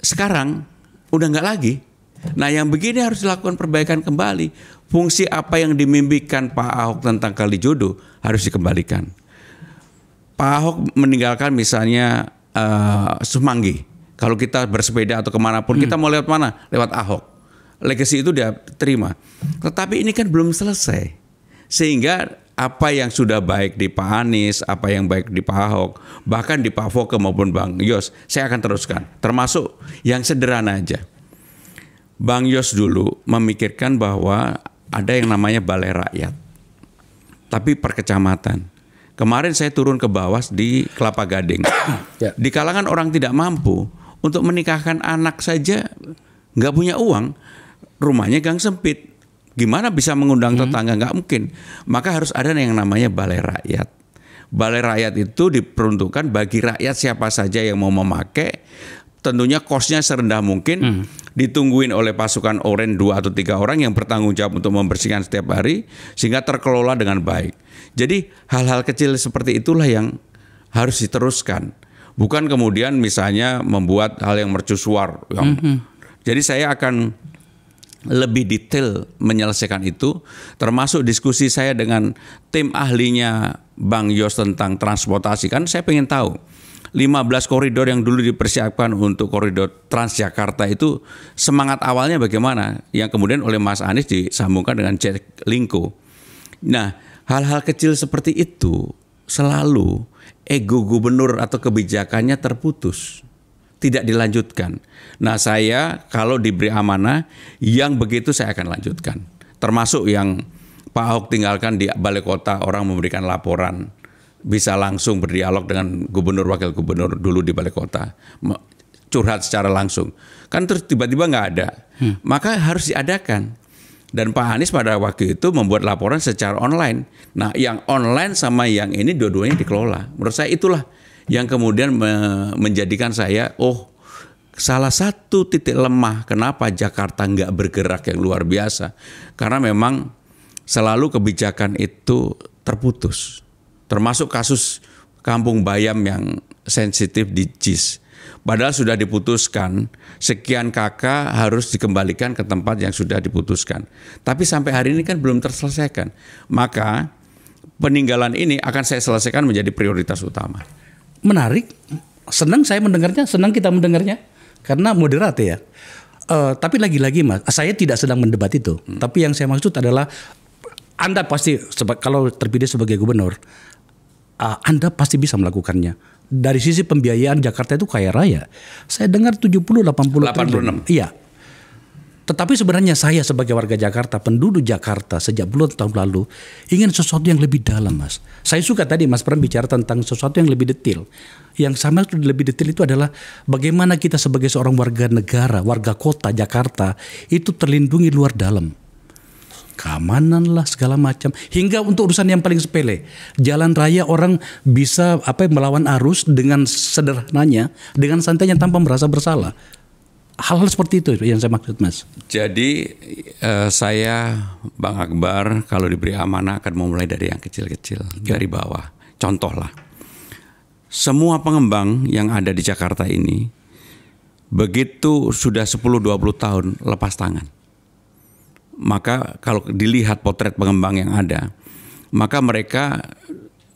sekarang udah nggak lagi. Nah yang begini harus dilakukan perbaikan kembali. Fungsi apa yang dimimpikan Pak Ahok tentang kali jodoh harus dikembalikan. Pak Ahok meninggalkan misalnya uh, eh, Semanggi. Kalau kita bersepeda atau kemanapun hmm. kita mau lewat mana? Lewat Ahok. Legacy itu dia terima. Tetapi ini kan belum selesai. Sehingga apa yang sudah baik di Pak Anies, apa yang baik di Pak Ahok, bahkan di Pak Foke maupun Bang Yos, saya akan teruskan. Termasuk yang sederhana aja. Bang Yos dulu memikirkan bahwa ada yang namanya balai rakyat. Tapi per kecamatan. Kemarin saya turun ke bawah di Kelapa Gading. Ya. Di kalangan orang tidak mampu untuk menikahkan anak saja nggak punya uang, rumahnya gang sempit Gimana bisa mengundang hmm. tetangga? Gak mungkin. Maka harus ada yang namanya balai rakyat. Balai rakyat itu diperuntukkan bagi rakyat siapa saja yang mau memakai. Tentunya kosnya serendah mungkin. Hmm. Ditungguin oleh pasukan oren dua atau tiga orang yang bertanggung jawab untuk membersihkan setiap hari. Sehingga terkelola dengan baik. Jadi hal-hal kecil seperti itulah yang harus diteruskan. Bukan kemudian misalnya membuat hal yang mercusuar. Yang, -hmm. hmm. Jadi saya akan lebih detail menyelesaikan itu, termasuk diskusi saya dengan tim ahlinya Bang Yos tentang transportasi. Kan saya pengen tahu, 15 koridor yang dulu dipersiapkan untuk koridor Transjakarta itu semangat awalnya bagaimana yang kemudian oleh Mas Anies disambungkan dengan Jack Linko. Nah, hal-hal kecil seperti itu selalu ego gubernur atau kebijakannya terputus tidak dilanjutkan. Nah, saya kalau diberi amanah yang begitu saya akan lanjutkan. Termasuk yang Pak Ahok tinggalkan di balai kota orang memberikan laporan bisa langsung berdialog dengan gubernur wakil gubernur dulu di balai kota curhat secara langsung kan terus tiba-tiba nggak ada hmm. maka harus diadakan dan Pak Anies pada waktu itu membuat laporan secara online nah yang online sama yang ini dua-duanya dikelola menurut saya itulah yang kemudian me menjadikan saya oh salah satu titik lemah kenapa Jakarta nggak bergerak yang luar biasa karena memang selalu kebijakan itu terputus termasuk kasus Kampung Bayam yang sensitif di JIS. Padahal sudah diputuskan sekian kakak harus dikembalikan ke tempat yang sudah diputuskan. Tapi sampai hari ini kan belum terselesaikan. Maka peninggalan ini akan saya selesaikan menjadi prioritas utama menarik, senang saya mendengarnya, senang kita mendengarnya karena moderat ya. Uh, tapi lagi-lagi mas, saya tidak sedang mendebat itu. Hmm. Tapi yang saya maksud adalah Anda pasti kalau terpilih sebagai gubernur, uh, Anda pasti bisa melakukannya. Dari sisi pembiayaan Jakarta itu kaya raya. Saya dengar 70 80 86. Triliun. Iya. Tetapi sebenarnya saya sebagai warga Jakarta, penduduk Jakarta sejak bulan tahun lalu ingin sesuatu yang lebih dalam, Mas. Saya suka tadi Mas Pram bicara tentang sesuatu yang lebih detail. Yang sama itu lebih detail itu adalah bagaimana kita sebagai seorang warga negara, warga kota Jakarta itu terlindungi luar dalam. Keamanan lah segala macam hingga untuk urusan yang paling sepele jalan raya orang bisa apa melawan arus dengan sederhananya dengan santainya tanpa merasa bersalah hal-hal seperti itu yang saya maksud mas. Jadi uh, saya Bang Akbar kalau diberi amanah akan memulai dari yang kecil-kecil ya. dari bawah. Contohlah, semua pengembang yang ada di Jakarta ini begitu sudah 10-20 tahun lepas tangan. Maka kalau dilihat potret pengembang yang ada, maka mereka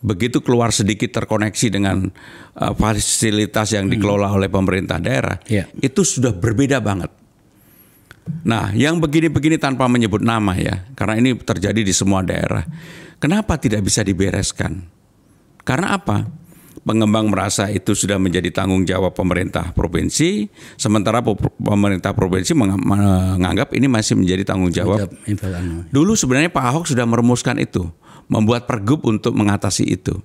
begitu keluar sedikit terkoneksi dengan uh, fasilitas yang hmm. dikelola hmm. oleh pemerintah daerah, yeah. itu sudah berbeda banget. Nah, yang begini-begini tanpa menyebut nama ya, karena ini terjadi di semua daerah. Kenapa tidak bisa dibereskan? Karena apa? Pengembang merasa itu sudah menjadi tanggung jawab pemerintah provinsi, sementara pemerintah provinsi menganggap ini masih menjadi tanggung jawab. Dulu sebenarnya Pak Ahok sudah merumuskan itu membuat pergub untuk mengatasi itu.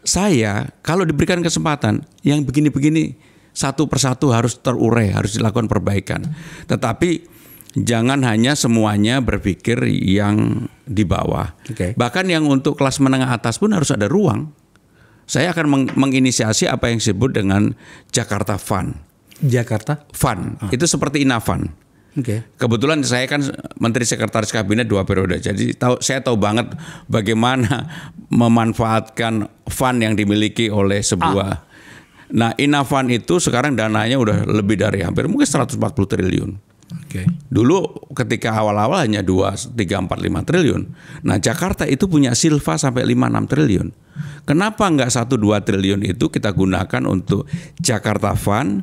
Saya kalau diberikan kesempatan yang begini-begini satu persatu harus terurai, harus dilakukan perbaikan. Tetapi jangan hanya semuanya berpikir yang di bawah. Okay. Bahkan yang untuk kelas menengah atas pun harus ada ruang. Saya akan meng menginisiasi apa yang disebut dengan Jakarta Fund. Jakarta Fund. Ah. Itu seperti Inafan Okay. Kebetulan saya kan menteri sekretaris kabinet dua periode, jadi tahu saya tahu banget bagaimana memanfaatkan fund yang dimiliki oleh sebuah. Ah. Nah, Inafan itu sekarang dananya udah lebih dari hampir mungkin 140 triliun. Okay. Dulu ketika awal-awal hanya 2, 3, 4, 5 triliun. Nah Jakarta itu punya silva sampai 5, 6 triliun. Kenapa nggak 1, 2 triliun itu kita gunakan untuk Jakarta Fund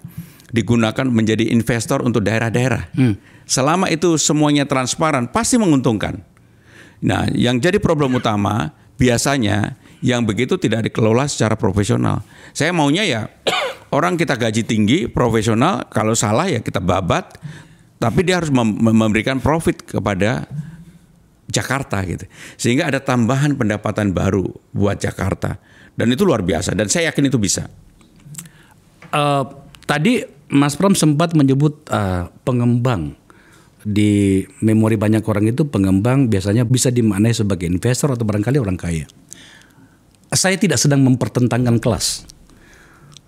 digunakan menjadi investor untuk daerah-daerah. Hmm. Selama itu semuanya transparan, pasti menguntungkan. Nah, yang jadi problem utama biasanya yang begitu tidak dikelola secara profesional. Saya maunya ya orang kita gaji tinggi, profesional, kalau salah ya kita babat, tapi dia harus mem memberikan profit kepada Jakarta gitu. Sehingga ada tambahan pendapatan baru buat Jakarta. Dan itu luar biasa dan saya yakin itu bisa. Uh, tadi Mas Pram sempat menyebut uh, pengembang di memori banyak orang itu pengembang biasanya bisa dimaknai sebagai investor atau barangkali orang kaya. Saya tidak sedang mempertentangkan kelas.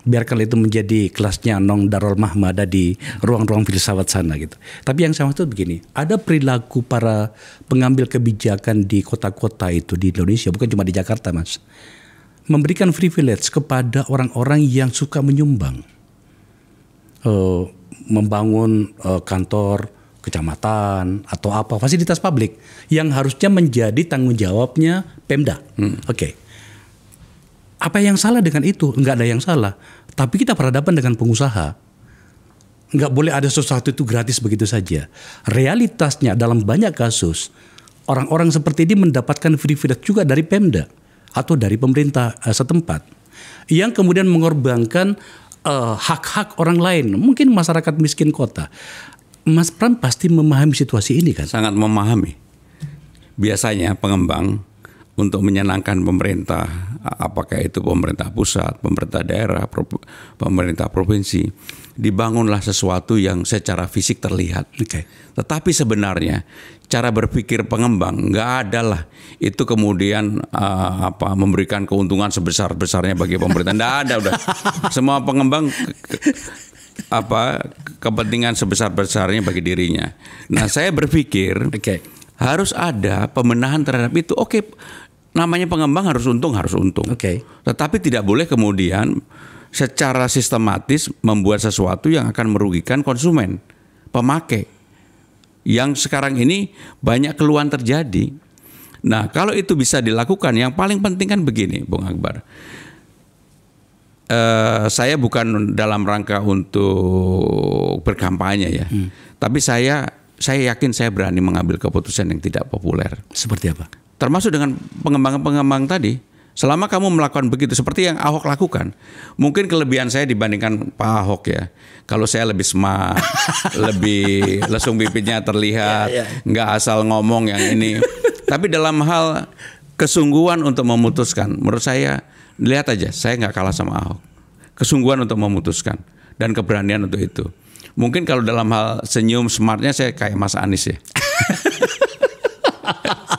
Biarkan itu menjadi kelasnya Nong Darul Mahmada di ruang-ruang filsafat sana gitu. Tapi yang saya maksud begini, ada perilaku para pengambil kebijakan di kota-kota itu di Indonesia, bukan cuma di Jakarta mas. Memberikan privilege kepada orang-orang yang suka menyumbang uh, membangun uh, kantor kecamatan atau apa fasilitas publik yang harusnya menjadi tanggung jawabnya Pemda. Hmm. Oke. Okay. Apa yang salah dengan itu? Enggak ada yang salah. Tapi kita berhadapan dengan pengusaha. Enggak boleh ada sesuatu itu gratis begitu saja. Realitasnya dalam banyak kasus orang-orang seperti ini mendapatkan privilege juga dari Pemda atau dari pemerintah eh, setempat yang kemudian mengorbankan Eh, hak-hak uh, orang lain, mungkin masyarakat miskin kota. Mas Pram pasti memahami situasi ini kan? Sangat memahami. Biasanya pengembang untuk menyenangkan pemerintah, apakah itu pemerintah pusat, pemerintah daerah, pemerintah provinsi, dibangunlah sesuatu yang secara fisik terlihat. Okay. Tetapi sebenarnya cara berpikir pengembang nggak adalah itu kemudian uh, apa memberikan keuntungan sebesar besarnya bagi pemerintah. Nggak ada udah semua pengembang apa kepentingan sebesar besarnya bagi dirinya. Nah saya berpikir. Okay harus ada pemenahan terhadap itu. Oke, namanya pengembang harus untung harus untung. Oke. Okay. Tetapi tidak boleh kemudian secara sistematis membuat sesuatu yang akan merugikan konsumen, pemakai. Yang sekarang ini banyak keluhan terjadi. Nah, kalau itu bisa dilakukan, yang paling penting kan begini, Bung Akbar. Uh, saya bukan dalam rangka untuk berkampanye ya, hmm. tapi saya saya yakin saya berani mengambil keputusan yang tidak populer. Seperti apa? termasuk dengan pengembang-pengembang tadi, selama kamu melakukan begitu seperti yang Ahok lakukan, mungkin kelebihan saya dibandingkan Pak Ahok ya. Kalau saya lebih smart, lebih lesung bibitnya terlihat, nggak ya, yeah, nggak asal ngomong yang ini. Tapi dalam hal kesungguhan untuk memutuskan, menurut saya lihat aja, saya nggak kalah sama Ahok. Kesungguhan untuk memutuskan dan keberanian untuk itu. Mungkin kalau dalam hal senyum smartnya saya kayak Mas Anies ya.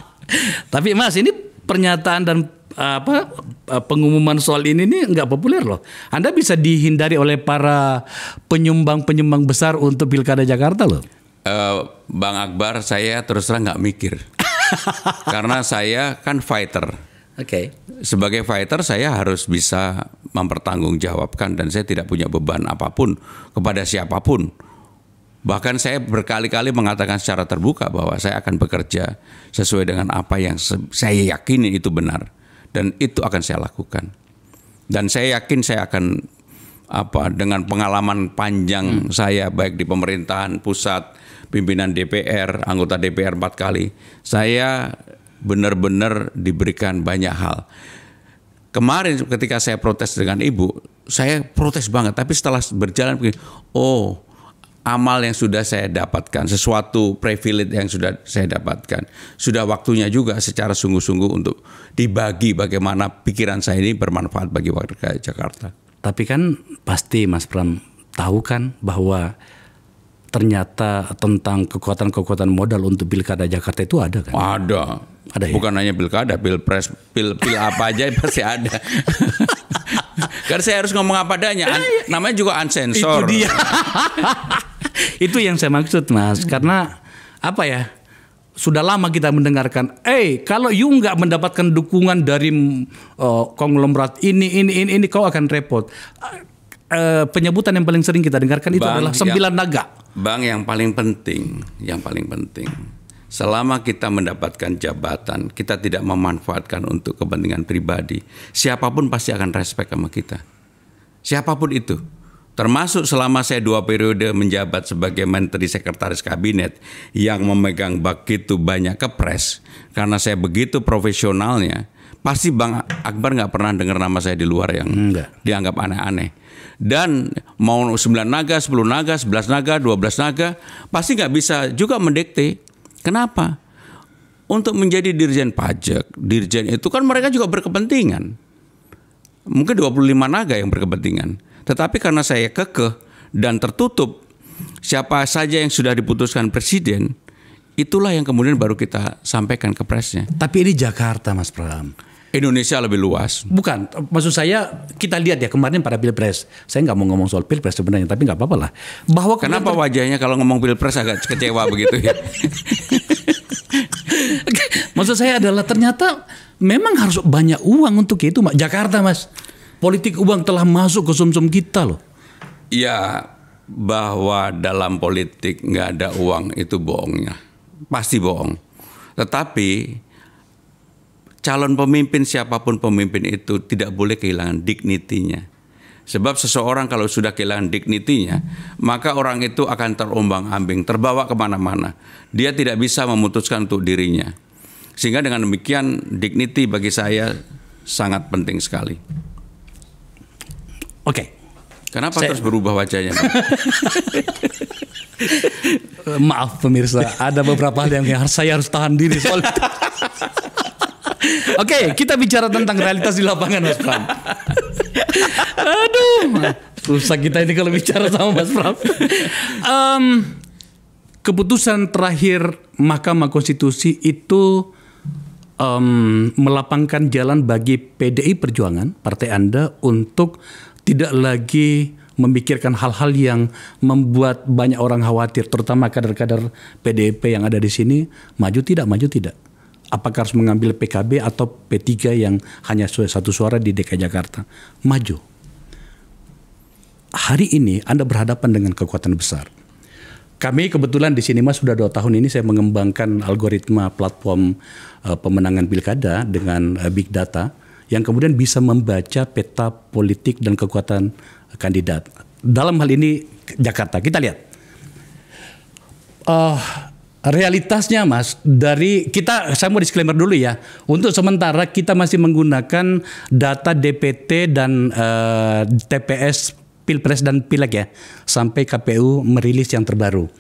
Tapi Mas, ini pernyataan dan eh, apa eh, pengumuman soal ini nih nggak populer loh. Anda bisa dihindari oleh para penyumbang-penyumbang besar untuk pilkada Jakarta loh. Uh, Bang Akbar, saya terus terang nggak mikir karena saya kan fighter. Oke. Okay. Sebagai fighter saya harus bisa mempertanggungjawabkan dan saya tidak punya beban apapun kepada siapapun Bahkan saya berkali-kali mengatakan secara terbuka bahwa saya akan bekerja sesuai dengan apa yang saya yakini itu benar dan itu akan saya lakukan. Dan saya yakin saya akan apa dengan pengalaman panjang hmm. saya baik di pemerintahan pusat, pimpinan DPR, anggota DPR empat kali, saya benar-benar diberikan banyak hal. Kemarin ketika saya protes dengan ibu, saya protes banget. Tapi setelah berjalan oh amal yang sudah saya dapatkan, sesuatu privilege yang sudah saya dapatkan. Sudah waktunya juga secara sungguh-sungguh untuk dibagi bagaimana pikiran saya ini bermanfaat bagi warga Jakarta. Tapi kan pasti Mas Pram tahu kan bahwa ternyata tentang kekuatan-kekuatan modal untuk pilkada Jakarta itu ada kan? Ada. Ada ya? Bukan hanya pilkada, pilpres, pil, pil apa aja pasti ada. Karena saya harus ngomong apa adanya. Iya, iya. namanya juga unsensor. Itu dia. itu yang saya maksud mas hmm. karena apa ya sudah lama kita mendengarkan, eh kalau you nggak mendapatkan dukungan dari uh, konglomerat ini, ini, ini, ini, kau akan repot. uh, penyebutan yang paling sering kita dengarkan itu bang, adalah ya. sembilan yang, naga. Bang yang paling penting, yang paling penting, selama kita mendapatkan jabatan, kita tidak memanfaatkan untuk kepentingan pribadi. Siapapun pasti akan respect sama kita. Siapapun itu termasuk selama saya dua periode menjabat sebagai Menteri Sekretaris Kabinet yang memegang begitu banyak kepres, karena saya begitu profesionalnya, pasti Bang Akbar nggak pernah dengar nama saya di luar yang Enggak. dianggap aneh-aneh. Dan mau 9 naga, 10 naga, 11 naga, 12 naga, pasti nggak bisa juga mendekte Kenapa? Untuk menjadi dirjen pajak, dirjen itu kan mereka juga berkepentingan. Mungkin 25 naga yang berkepentingan. Tetapi karena saya kekeh dan tertutup, siapa saja yang sudah diputuskan presiden, itulah yang kemudian baru kita sampaikan ke presnya. Tapi ini Jakarta, Mas Pram. Indonesia lebih luas. Bukan, maksud saya kita lihat ya kemarin pada pilpres. Saya nggak mau ngomong soal pilpres sebenarnya, tapi nggak apa-apa lah. Bahwa kenapa wajahnya kalau ngomong pilpres agak kecewa begitu ya? maksud saya adalah ternyata memang harus banyak uang untuk itu, Jakarta, Mas. Politik uang telah masuk ke sumsum kita loh. Ya, bahwa dalam politik nggak ada uang itu bohongnya. Pasti bohong. Tetapi calon pemimpin siapapun pemimpin itu tidak boleh kehilangan dignitinya. Sebab seseorang kalau sudah kehilangan dignitinya, maka orang itu akan terombang ambing, terbawa kemana-mana. Dia tidak bisa memutuskan untuk dirinya. Sehingga dengan demikian dignity bagi saya sangat penting sekali. Oke. Okay. Kenapa Saya... terus berubah wajahnya? Eh, maaf pemirsa, ada beberapa hal yang harus saya harus tahan diri soal itu. Oke, okay, kita bicara tentang realitas di lapangan, Mas Pram. Aduh, susah kita ini kalau bicara sama Mas Pram. Um, keputusan terakhir Mahkamah Konstitusi itu um, melapangkan jalan bagi PDI Perjuangan, partai Anda, untuk tidak lagi memikirkan hal-hal yang membuat banyak orang khawatir, terutama kader-kader PDIP yang ada di sini, maju tidak, maju tidak. Apakah harus mengambil PKB atau P3 yang hanya satu suara di DKI Jakarta? Maju. Hari ini Anda berhadapan dengan kekuatan besar. Kami kebetulan di sini mas sudah dua tahun ini saya mengembangkan algoritma platform eh, pemenangan pilkada dengan eh, big data yang kemudian bisa membaca peta politik dan kekuatan kandidat. Dalam hal ini Jakarta. Kita lihat. Uh, realitasnya Mas dari kita saya mau disclaimer dulu ya. Untuk sementara kita masih menggunakan data DPT dan uh, eh, TPS Pilpres dan Pileg ya sampai KPU merilis yang terbaru.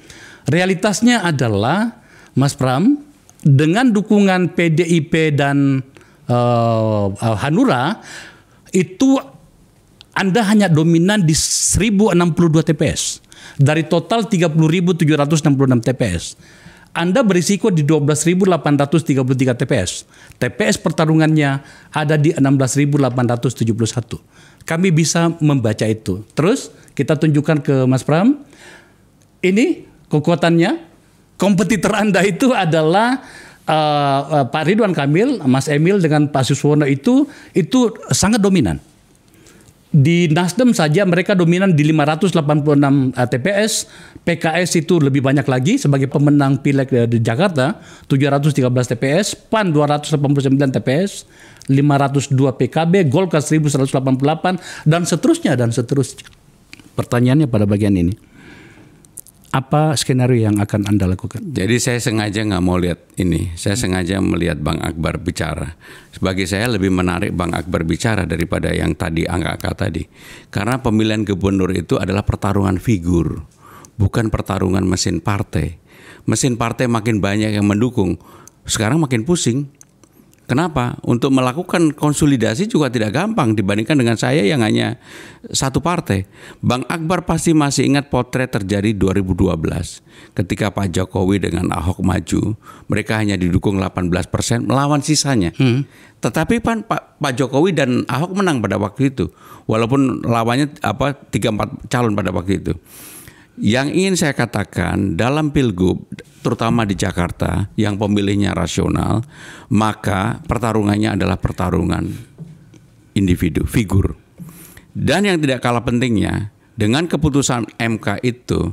Realitasnya adalah Mas Pram dengan dukungan PDIP dan uh, Hanura itu Anda hanya dominan di 1062 TPS dari total 30.766 TPS. Anda berisiko di 12.833 TPS. TPS pertarungannya ada di 16.871. Kami bisa membaca itu. Terus kita tunjukkan ke Mas Pram. Ini kekuatannya. Kompetitor Anda itu adalah uh, Pak Ridwan Kamil, Mas Emil dengan Pak Suswono itu itu sangat dominan. Di Nasdem saja mereka dominan di 586 TPS, PKS itu lebih banyak lagi sebagai pemenang pileg eh, di Jakarta 713 TPS, PAN 289 TPS, 502 PKB, Golkar 1188 dan seterusnya dan seterusnya. Pertanyaannya pada bagian ini apa skenario yang akan Anda lakukan? Jadi saya sengaja nggak mau lihat ini. Saya hmm. sengaja melihat Bang Akbar bicara. Sebagai saya lebih menarik Bang Akbar bicara daripada yang tadi angka-angka tadi. Karena pemilihan gubernur itu adalah pertarungan figur, bukan pertarungan mesin partai. Mesin partai makin banyak yang mendukung, sekarang makin pusing Kenapa? Untuk melakukan konsolidasi juga tidak gampang dibandingkan dengan saya yang hanya satu partai. Bang Akbar pasti masih ingat potret terjadi 2012 ketika Pak Jokowi dengan Ahok maju, mereka hanya didukung 18 persen melawan sisanya. Hmm. Tetapi pan Pak, Pak Jokowi dan Ahok menang pada waktu itu, walaupun lawannya apa tiga empat calon pada waktu itu. Yang ingin saya katakan dalam pilgub, terutama di Jakarta, yang pemilihnya rasional, maka pertarungannya adalah pertarungan individu, figur. Dan yang tidak kalah pentingnya, dengan keputusan MK itu,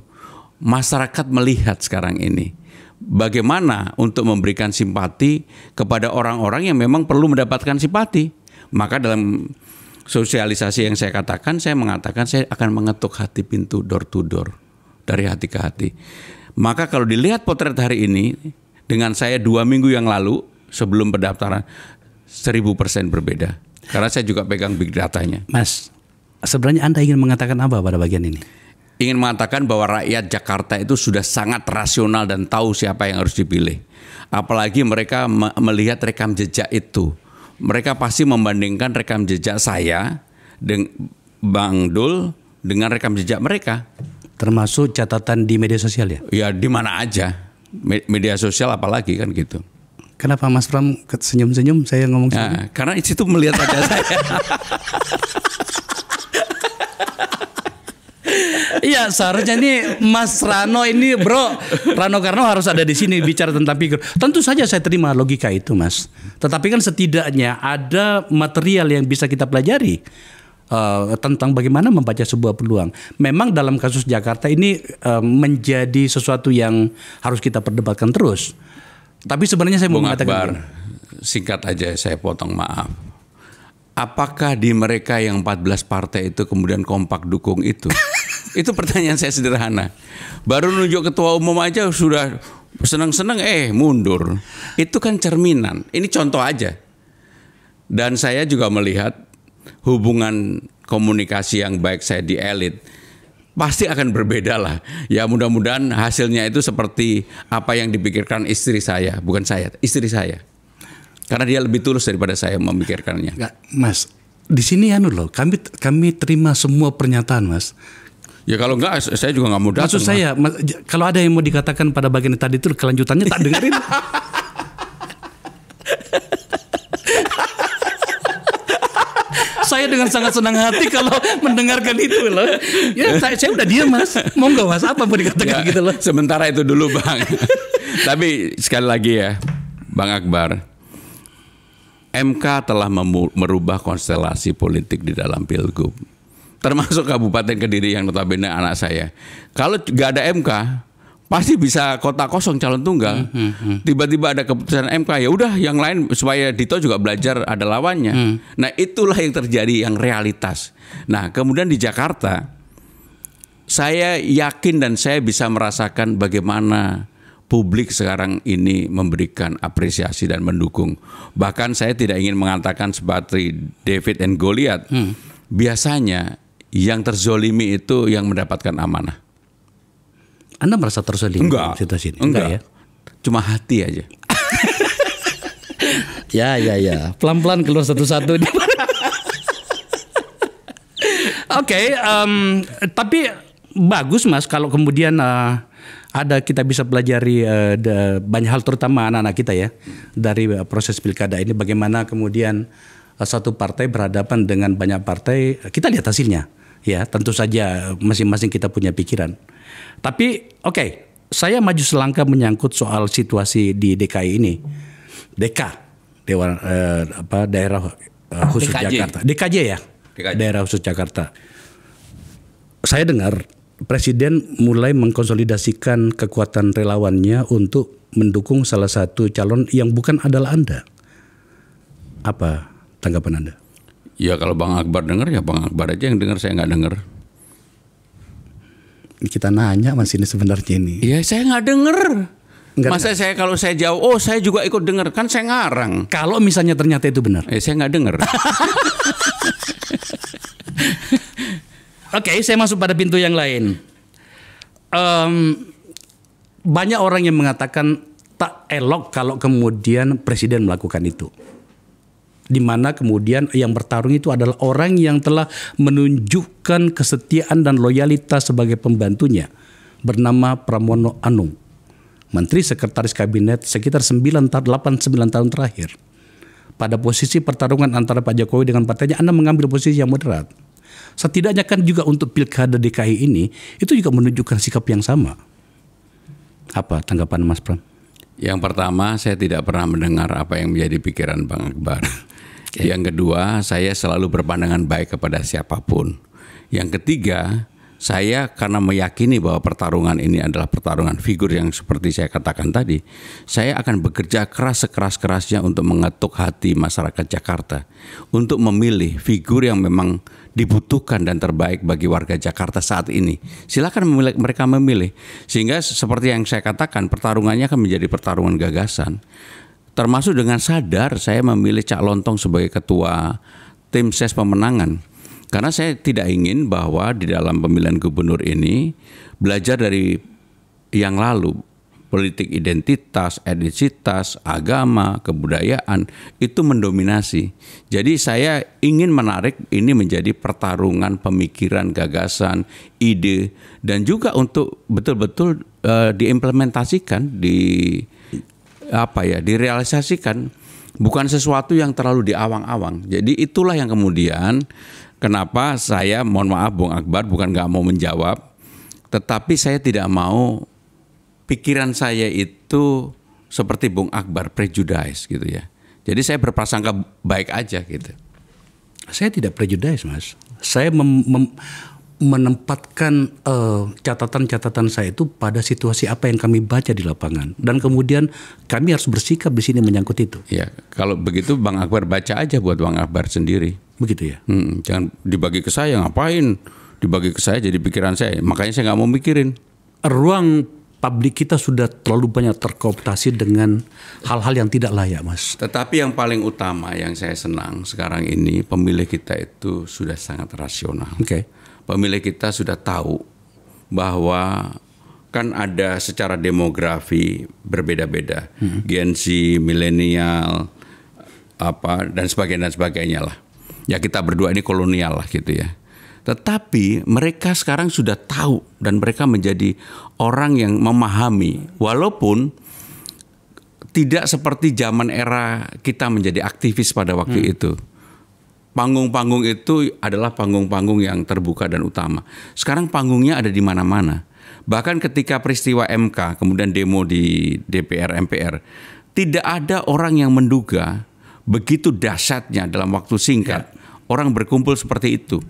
masyarakat melihat sekarang ini bagaimana untuk memberikan simpati kepada orang-orang yang memang perlu mendapatkan simpati. Maka dalam sosialisasi yang saya katakan, saya mengatakan saya akan mengetuk hati pintu door to door dari hati ke hati. Maka kalau dilihat potret hari ini dengan saya dua minggu yang lalu sebelum pendaftaran, seribu persen berbeda. Karena saya juga pegang big datanya. Mas, sebenarnya Anda ingin mengatakan apa pada bagian ini? Ingin mengatakan bahwa rakyat Jakarta itu sudah sangat rasional dan tahu siapa yang harus dipilih. Apalagi mereka me melihat rekam jejak itu. Mereka pasti membandingkan rekam jejak saya, Bang Dul, dengan rekam jejak mereka. Termasuk catatan di media sosial ya? Ya di mana aja. Media sosial apalagi kan gitu. Kenapa Mas Pram senyum-senyum saya ngomong nah, Karena itu melihat wajah saya. Iya seharusnya ini Mas Rano ini bro Rano Karno harus ada di sini bicara tentang pikir Tentu saja saya terima logika itu Mas. Tetapi kan setidaknya ada material yang bisa kita pelajari. Eh, tentang bagaimana membaca sebuah peluang. Memang dalam kasus Jakarta ini uh, menjadi sesuatu yang harus kita perdebatkan terus. Tapi sebenarnya saya Bung mau mengatakan Akbar, singkat aja saya potong maaf. Apakah di mereka yang 14 partai itu kemudian kompak dukung itu? itu pertanyaan saya sederhana. Baru nunjuk ketua umum aja sudah senang-senang eh mundur. Itu kan cerminan. Ini contoh aja. Dan saya juga melihat hubungan komunikasi yang baik saya di elit pasti akan berbeda lah. Ya mudah-mudahan hasilnya itu seperti apa yang dipikirkan istri saya, bukan saya, istri saya. Karena dia lebih tulus daripada saya memikirkannya. Nggak, mas, di sini ya loh, kami kami terima semua pernyataan, Mas. Ya kalau enggak saya juga nggak mudah. datang. Maksud saya, mas, kalau ada yang mau dikatakan pada bagian tadi itu kelanjutannya tak dengerin. saya dengan sangat senang hati kalau mendengarkan itu loh. Ya saya, saya udah diam mas. Mau nggak mas apa mau dikatakan ya, gitu loh. Sementara itu dulu bang. Tapi sekali lagi ya, Bang Akbar. MK telah merubah konstelasi politik di dalam Pilgub. Termasuk Kabupaten Kediri yang notabene anak saya. Kalau nggak ada MK, pasti bisa kota kosong calon tunggal. Tiba-tiba hmm, hmm, hmm. ada keputusan MK ya udah yang lain supaya Dito juga belajar ada lawannya. Hmm. Nah itulah yang terjadi yang realitas. Nah kemudian di Jakarta saya yakin dan saya bisa merasakan bagaimana publik sekarang ini memberikan apresiasi dan mendukung. Bahkan saya tidak ingin mengatakan sebatri David and Goliath. Hmm. Biasanya yang terzolimi itu yang mendapatkan amanah. Anda merasa terselingkuh enggak, situasi ini? Enggak, enggak ya. Cuma hati aja. ya, ya, ya. Pelan-pelan keluar satu-satu. Oke, okay, um, tapi bagus Mas kalau kemudian uh, ada kita bisa pelajari uh, eh, the, banyak hal terutama anak-anak kita ya dari uh, proses pilkada ini bagaimana kemudian uh, satu partai berhadapan dengan banyak partai kita lihat hasilnya ya tentu saja masing-masing kita punya pikiran. Tapi oke, okay, saya maju selangkah menyangkut soal situasi di DKI ini. DK Dewan eh, apa daerah eh, ah, khusus DKJ. Jakarta. DKJ ya. DKJ. Daerah khusus Jakarta. Saya dengar presiden mulai mengkonsolidasikan kekuatan relawannya untuk mendukung salah satu calon yang bukan adalah Anda. Apa tanggapan Anda? Ya kalau Bang Akbar dengar ya Bang Akbar aja yang dengar saya nggak dengar kita nanya mas ini sebenarnya ini? Iya saya nggak dengar Enggak Masa saya kalau saya jauh, oh saya juga ikut dengar kan saya ngarang. Kalau misalnya ternyata itu benar, eh, saya nggak dengar Oke, okay, saya masuk pada pintu yang lain. Um, banyak orang yang mengatakan tak elok kalau kemudian presiden melakukan itu di mana kemudian yang bertarung itu adalah orang yang telah menunjukkan kesetiaan dan loyalitas sebagai pembantunya bernama Pramono Anung. Menteri Sekretaris Kabinet sekitar 8 9 tahun terakhir. Pada posisi pertarungan antara Pak Jokowi dengan partainya Anda mengambil posisi yang moderat. Setidaknya kan juga untuk Pilkada DKI ini itu juga menunjukkan sikap yang sama. Apa tanggapan Mas Pram? Yang pertama, saya tidak pernah mendengar apa yang menjadi pikiran Bang Akbar. Okay. Ya. Yang kedua, saya selalu berpandangan baik kepada siapapun. Yang ketiga, saya karena meyakini bahwa pertarungan ini adalah pertarungan figur yang seperti saya katakan tadi, saya akan bekerja keras sekeras-kerasnya untuk mengetuk hati masyarakat Jakarta untuk memilih figur yang memang dibutuhkan dan terbaik bagi warga Jakarta saat ini. Silakan memilih, mereka memilih. Sehingga seperti yang saya katakan, pertarungannya akan menjadi pertarungan gagasan termasuk dengan sadar saya memilih Cak Lontong sebagai ketua tim ses pemenangan karena saya tidak ingin bahwa di dalam pemilihan gubernur ini belajar dari yang lalu politik identitas, etnisitas, agama, kebudayaan itu mendominasi. Jadi saya ingin menarik ini menjadi pertarungan pemikiran, gagasan, ide dan juga untuk betul-betul uh, diimplementasikan di apa ya direalisasikan bukan sesuatu yang terlalu diawang-awang. Jadi itulah yang kemudian kenapa saya mohon maaf Bung Akbar bukan nggak mau menjawab, tetapi saya tidak mau pikiran saya itu seperti Bung Akbar prejudice gitu ya. Jadi saya berprasangka baik aja gitu. Saya tidak prejudis, Mas. Saya mem, mem, menempatkan eh, catatan-catatan uh, saya itu pada situasi apa yang kami baca di lapangan dan kemudian kami harus bersikap di sini menyangkut itu. Ya, kalau begitu Bang Akbar baca aja buat Bang Akbar sendiri. Begitu ya. Hmm, jangan dibagi ke saya ngapain? Dibagi ke saya jadi pikiran saya. Makanya saya nggak mau mikirin. Ruang publik kita sudah terlalu banyak terkooptasi dengan hal-hal yang tidak layak, Mas. Tetapi yang paling utama yang saya senang sekarang ini pemilih kita itu sudah sangat rasional. Oke. Okay pemilih kita sudah tahu bahwa kan ada secara demografi berbeda-beda, hmm. Gen Z, milenial, apa dan sebagainya dan sebagainya lah. Ya kita berdua ini kolonial lah gitu ya. Tetapi mereka sekarang sudah tahu dan mereka menjadi orang yang memahami walaupun tidak seperti zaman era kita menjadi aktivis pada waktu hmm. itu panggung-panggung itu adalah panggung-panggung yang terbuka dan utama. Sekarang panggungnya ada di mana-mana. Bahkan ketika peristiwa MK kemudian demo di DPR MPR, tidak ada orang yang menduga begitu dahsyatnya dalam waktu singkat ya. orang berkumpul seperti itu.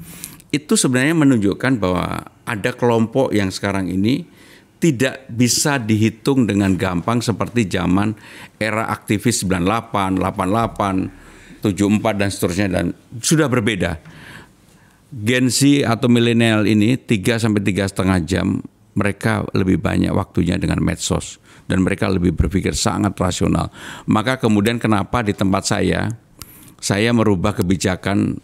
Itu sebenarnya menunjukkan bahwa ada kelompok yang sekarang ini tidak bisa dihitung dengan gampang seperti zaman era aktivis 98, 88 74 dan seterusnya dan sudah berbeda. Gen Z atau milenial ini 3 sampai tiga setengah jam mereka lebih banyak waktunya dengan medsos dan mereka lebih berpikir sangat rasional. Maka kemudian kenapa di tempat saya saya merubah kebijakan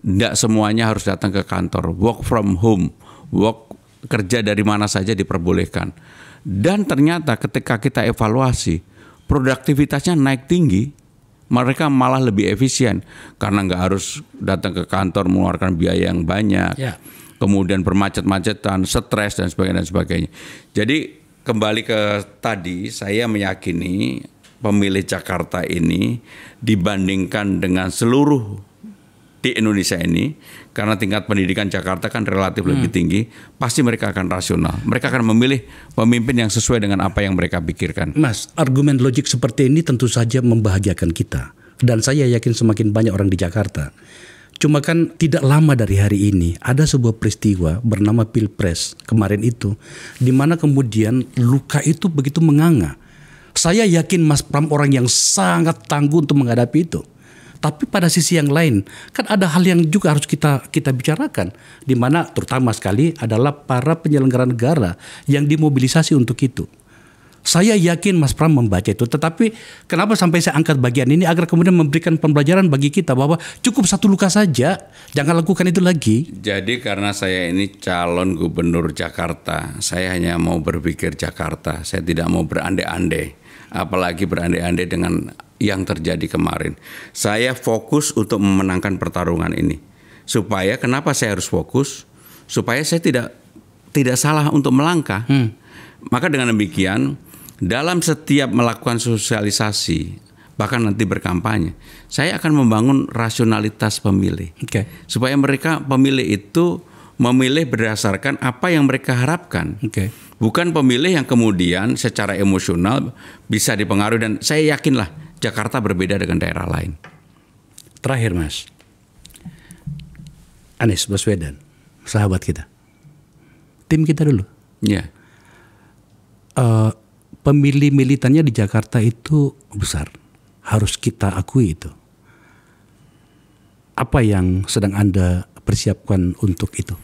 tidak semuanya harus datang ke kantor, work from home, work kerja dari mana saja diperbolehkan. Dan ternyata ketika kita evaluasi, produktivitasnya naik tinggi, mereka malah lebih efisien karena nggak harus datang ke kantor mengeluarkan biaya yang banyak, ya. kemudian bermacet-macetan, stres dan sebagainya dan sebagainya. Jadi kembali ke tadi, saya meyakini pemilih Jakarta ini dibandingkan dengan seluruh di Indonesia ini karena tingkat pendidikan Jakarta kan relatif hmm. lebih tinggi, pasti mereka akan rasional. Mereka akan memilih pemimpin yang sesuai dengan apa yang mereka pikirkan. Mas, argumen logik seperti ini tentu saja membahagiakan kita dan saya yakin semakin banyak orang di Jakarta. Cuma kan tidak lama dari hari ini ada sebuah peristiwa bernama Pilpres kemarin itu di mana kemudian luka itu begitu menganga. Saya yakin Mas Pram orang yang sangat tangguh untuk menghadapi itu. Tapi pada sisi yang lain, kan ada hal yang juga harus kita kita bicarakan, di mana terutama sekali adalah para penyelenggara negara yang dimobilisasi untuk itu. Saya yakin Mas Pram membaca itu, tetapi kenapa sampai saya angkat bagian ini agar kemudian memberikan pembelajaran bagi kita bahwa cukup satu luka saja, jangan lakukan itu lagi. Jadi karena saya ini calon gubernur Jakarta, saya hanya mau berpikir Jakarta, saya tidak mau berandai-andai apalagi berandai-andai dengan yang terjadi kemarin. Saya fokus untuk memenangkan pertarungan ini. Supaya kenapa saya harus fokus? Supaya saya tidak tidak salah untuk melangkah. Hmm. Maka dengan demikian dalam setiap melakukan sosialisasi bahkan nanti berkampanye, saya akan membangun rasionalitas pemilih. Okay. Supaya mereka pemilih itu memilih berdasarkan apa yang mereka harapkan. Okay bukan pemilih yang kemudian secara emosional bisa dipengaruhi dan saya yakinlah Jakarta berbeda dengan daerah lain. Terakhir Mas, Anies Baswedan, sahabat kita, tim kita dulu. Ya. Uh, pemilih militannya di Jakarta itu besar, harus kita akui itu. Apa yang sedang anda persiapkan untuk itu?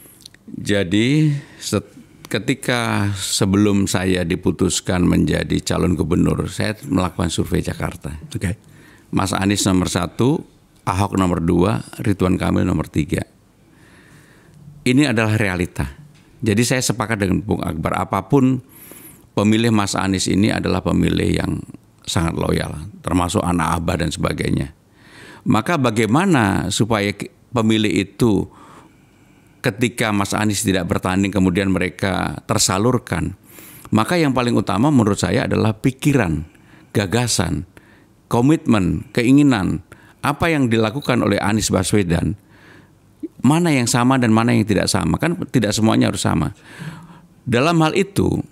Jadi set, ketika sebelum saya diputuskan menjadi calon gubernur, saya melakukan survei Jakarta. Oke. Okay. Mas Anies nomor satu, Ahok nomor dua, Ridwan Kamil nomor tiga. Ini adalah realita. Jadi saya sepakat dengan Bung Akbar, apapun pemilih Mas Anies ini adalah pemilih yang sangat loyal, termasuk anak abah dan sebagainya. Maka bagaimana supaya pemilih itu ketika Mas Anies tidak bertanding kemudian mereka tersalurkan. Maka yang paling utama menurut saya adalah pikiran, gagasan, komitmen, keinginan. Apa yang dilakukan oleh Anies Baswedan, mana yang sama dan mana yang tidak sama. Kan tidak semuanya harus sama. Dalam hal itu,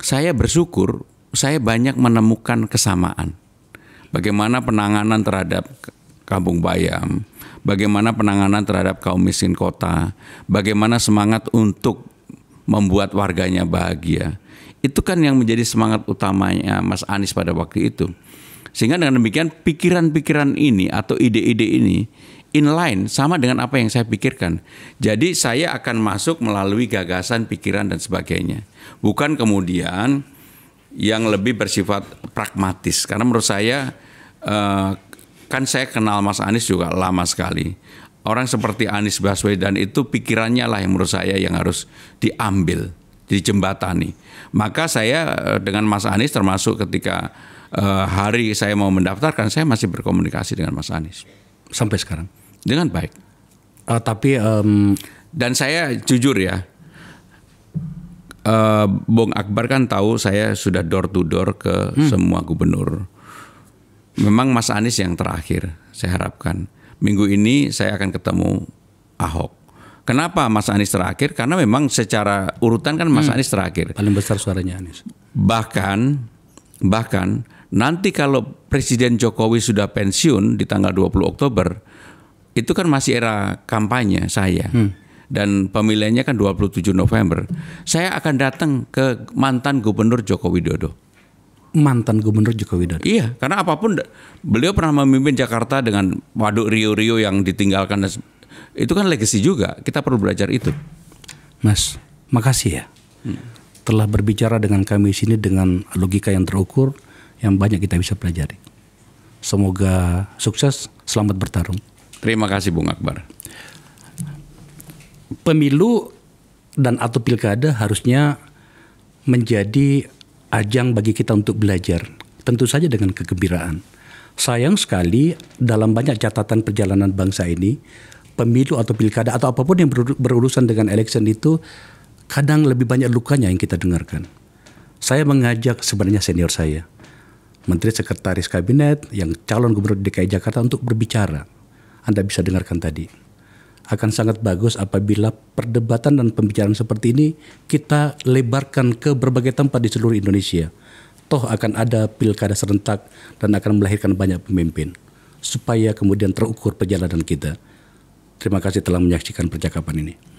saya bersyukur saya banyak menemukan kesamaan. Bagaimana penanganan terhadap Kampung Bayam, bagaimana penanganan terhadap kaum miskin kota, bagaimana semangat untuk membuat warganya bahagia. Itu kan yang menjadi semangat utamanya Mas Anies pada waktu itu. Sehingga dengan demikian pikiran-pikiran ini atau ide-ide ini inline sama dengan apa yang saya pikirkan. Jadi saya akan masuk melalui gagasan, pikiran dan sebagainya. Bukan kemudian yang lebih bersifat pragmatis karena menurut saya eh, kan saya kenal Mas Anies juga lama sekali. Orang seperti Anies Baswedan itu pikirannya lah yang menurut saya yang harus diambil, dijembatani. Maka saya eh, dengan Mas Anies termasuk ketika eh, hari saya mau mendaftarkan, saya masih berkomunikasi dengan Mas Anies sampai sekarang dengan baik. Uh, tapi um... dan saya jujur ya, uh, Bung Akbar kan tahu saya sudah door to door ke hmm. semua gubernur memang Mas Anies yang terakhir saya harapkan. Minggu ini saya akan ketemu Ahok. Kenapa Mas Anies terakhir? Karena memang secara urutan kan Mas hmm. Anies terakhir. Paling besar suaranya Anies. Bahkan bahkan nanti kalau Presiden Jokowi sudah pensiun di tanggal 20 Oktober itu kan masih era kampanye saya. Hmm. Dan pemilihannya kan 27 November. Saya akan datang ke mantan Gubernur Joko Widodo mantan gubernur Joko Widodo. Iya, karena apapun beliau pernah memimpin Jakarta dengan waduk Rio-Rio yang ditinggalkan itu kan legacy juga. Kita perlu belajar itu. Mas, makasih ya. Hmm. Telah berbicara dengan kami di sini dengan logika yang terukur yang banyak kita bisa pelajari. Semoga sukses, selamat bertarung. Terima kasih Bung Akbar. Pemilu dan atau pilkada harusnya menjadi ajang bagi kita untuk belajar. Tentu saja dengan kegembiraan. Sayang sekali dalam banyak catatan perjalanan bangsa ini, pemilu atau pilkada atau apapun yang berurusan dengan election itu kadang lebih banyak lukanya yang kita dengarkan. Saya mengajak sebenarnya senior saya, Menteri Sekretaris Kabinet yang calon Gubernur DKI Jakarta untuk berbicara. Anda bisa dengarkan tadi akan sangat bagus apabila perdebatan dan pembicaraan seperti ini kita lebarkan ke berbagai tempat di seluruh Indonesia. Toh akan ada pilkada serentak dan akan melahirkan banyak pemimpin supaya kemudian terukur perjalanan kita. Terima kasih telah menyaksikan percakapan ini.